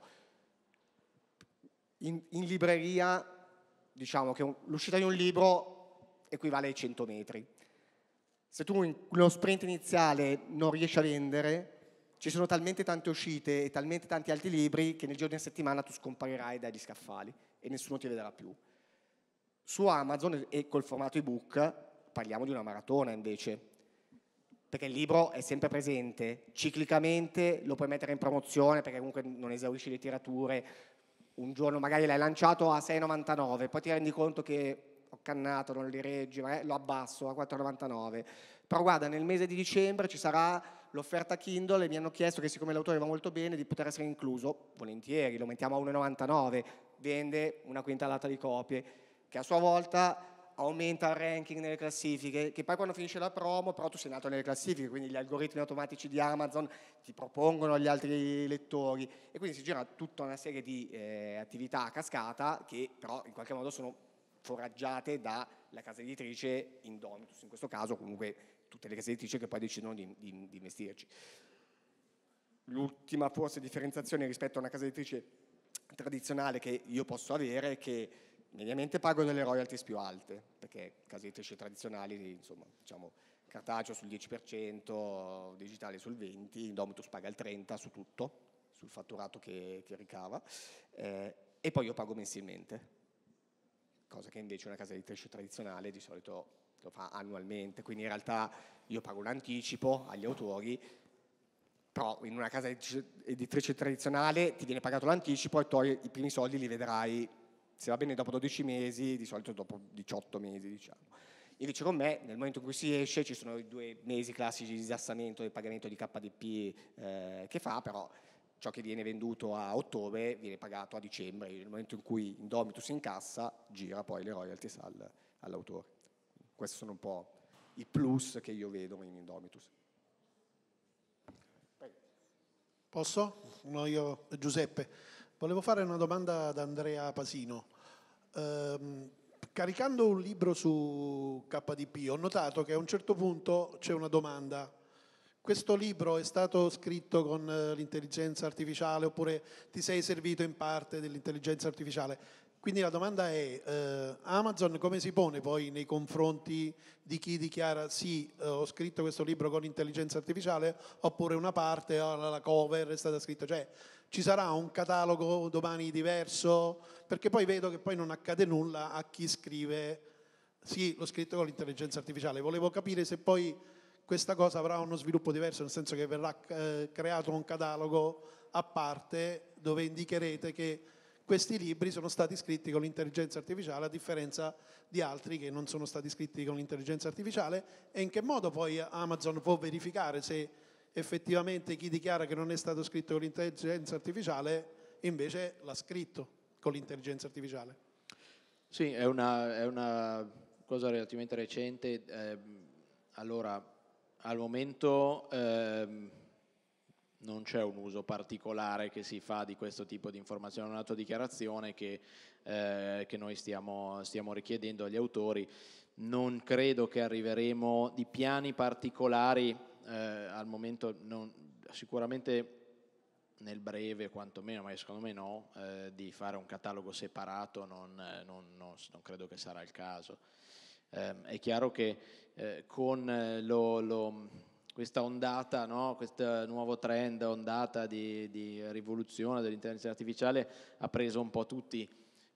in, in libreria diciamo che un, l'uscita di un libro equivale ai 100 metri. Se tu in, uno sprint iniziale non riesci a vendere, ci sono talmente tante uscite e talmente tanti altri libri che nel giorno di settimana tu scomparirai dagli scaffali e nessuno ti vedrà più. Su Amazon e col formato ebook parliamo di una maratona invece, perché il libro è sempre presente, ciclicamente lo puoi mettere in promozione perché comunque non esaurisci le tirature, un giorno magari l'hai lanciato a 6,99, poi ti rendi conto che ho cannato, non li reggi, eh, lo abbasso a 4,99 però guarda nel mese di dicembre ci sarà l'offerta Kindle e mi hanno chiesto che siccome l'autore va molto bene di poter essere incluso, volentieri, lo mettiamo a 1,99, vende una quintalata di copie, che a sua volta aumenta il ranking nelle classifiche, che poi quando finisce la promo, però tu sei nato nelle classifiche, quindi gli algoritmi automatici di Amazon ti propongono agli altri lettori e quindi si gira tutta una serie di eh, attività a cascata che però in qualche modo sono foraggiate dalla casa editrice Indomitus, in questo caso comunque tutte le case editrici che poi decidono di, di, di investirci. L'ultima forse differenziazione rispetto a una casa editrice tradizionale che io posso avere è che mediamente pago delle royalties più alte, perché case editrici tradizionali, insomma, diciamo, cartaceo sul 10%, digitale sul 20%, Indomitus paga il 30% su tutto, sul fatturato che, che ricava, eh, e poi io pago mensilmente, cosa che invece una casa editrice tradizionale di solito lo fa annualmente, quindi in realtà io pago un anticipo agli autori, però in una casa editrice tradizionale ti viene pagato l'anticipo e togli i primi soldi li vedrai, se va bene, dopo 12 mesi, di solito dopo 18 mesi, diciamo. Invece con me, nel momento in cui si esce, ci sono i due mesi classici di disassamento del pagamento di KDP eh, che fa, però ciò che viene venduto a ottobre viene pagato a dicembre, nel momento in cui Indomitus incassa, gira poi le royalties al, all'autore. Questi sono un po' i plus che io vedo in Indomitus. Posso? No, io, Giuseppe. Volevo fare una domanda ad Andrea Pasino. Ehm, caricando un libro su KDP ho notato che a un certo punto c'è una domanda. Questo libro è stato scritto con eh, l'intelligenza artificiale oppure ti sei servito in parte dell'intelligenza artificiale? Quindi la domanda è, eh, Amazon come si pone poi nei confronti di chi dichiara sì, eh, ho scritto questo libro con intelligenza artificiale, oppure una parte, ah, la cover è stata scritta, cioè ci sarà un catalogo domani diverso? Perché poi vedo che poi non accade nulla a chi scrive sì, l'ho scritto con l'intelligenza artificiale, volevo capire se poi questa cosa avrà uno sviluppo diverso, nel senso che verrà eh, creato un catalogo a parte dove indicherete che questi libri sono stati scritti con l'intelligenza artificiale a differenza di altri che non sono stati scritti con l'intelligenza artificiale e in che modo poi Amazon può verificare se effettivamente chi dichiara che non è stato scritto con l'intelligenza artificiale invece l'ha scritto con l'intelligenza artificiale. Sì, è una, è una cosa relativamente recente. Eh, allora, al momento... Eh, non c'è un uso particolare che si fa di questo tipo di informazione, è un'autodichiarazione che, eh, che noi stiamo, stiamo, richiedendo agli autori. Non credo che arriveremo di piani particolari eh, al momento, non, sicuramente nel breve quantomeno, ma secondo me no, eh, di fare un catalogo separato non, non, non, non credo che sarà il caso. Ehm, è chiaro che eh, con eh, lo, lo questa ondata, no? questo nuovo trend, ondata di, di rivoluzione dell'intelligenza artificiale ha preso un po' tutti.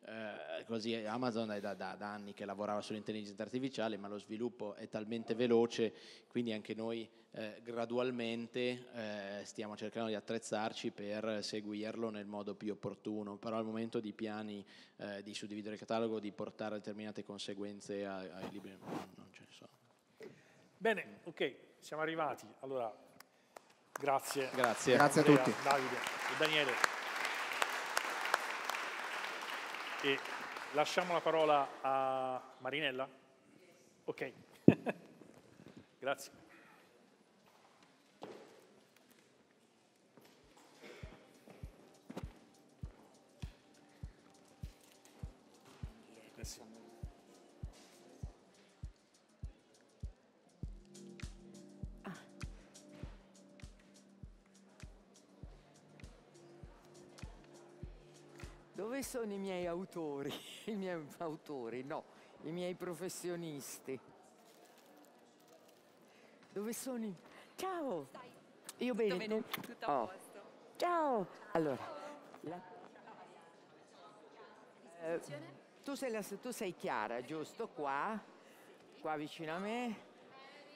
Eh, così Amazon è da, da, da, anni che lavorava sull'intelligenza artificiale, ma lo sviluppo è talmente veloce, quindi anche noi eh, gradualmente eh, stiamo cercando di attrezzarci per seguirlo nel modo più opportuno, però al momento di piani eh, di suddividere il catalogo, di portare determinate conseguenze ai, ai libri non ce ne sono. Bene, ok, siamo arrivati. Allora, grazie. Grazie, grazie a tutti. Davide e Daniele. E lasciamo la parola a Marinella. Ok, grazie. sono i miei autori, i miei autori, no, i miei professionisti. Dove sono i... Ciao! Io bene? Tutto bene, tutto a oh. posto. Ciao! Allora, la... eh, tu, sei la, tu sei Chiara, giusto? Qua, qua vicino a me.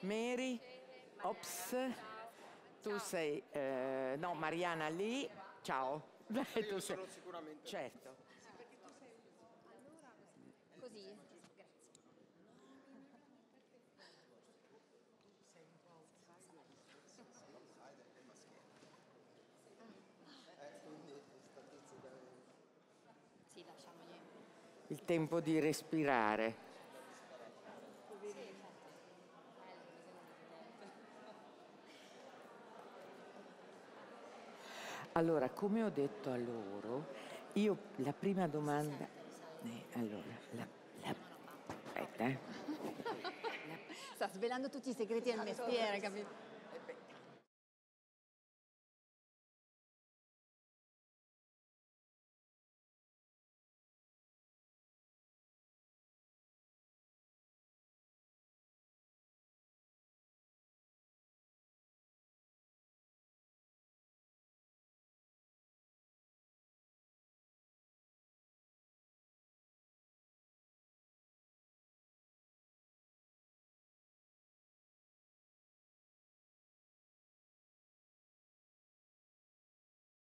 Mary, Ops, tu sei... Eh, no, Mariana lì. Ciao! Beh, tu sei... sicuramente. Certo. tempo di respirare. Allora, come ho detto a loro, io la prima domanda... Eh, allora, la, la, aspetta, eh. Sta svelando tutti i segreti del mestiere, capito?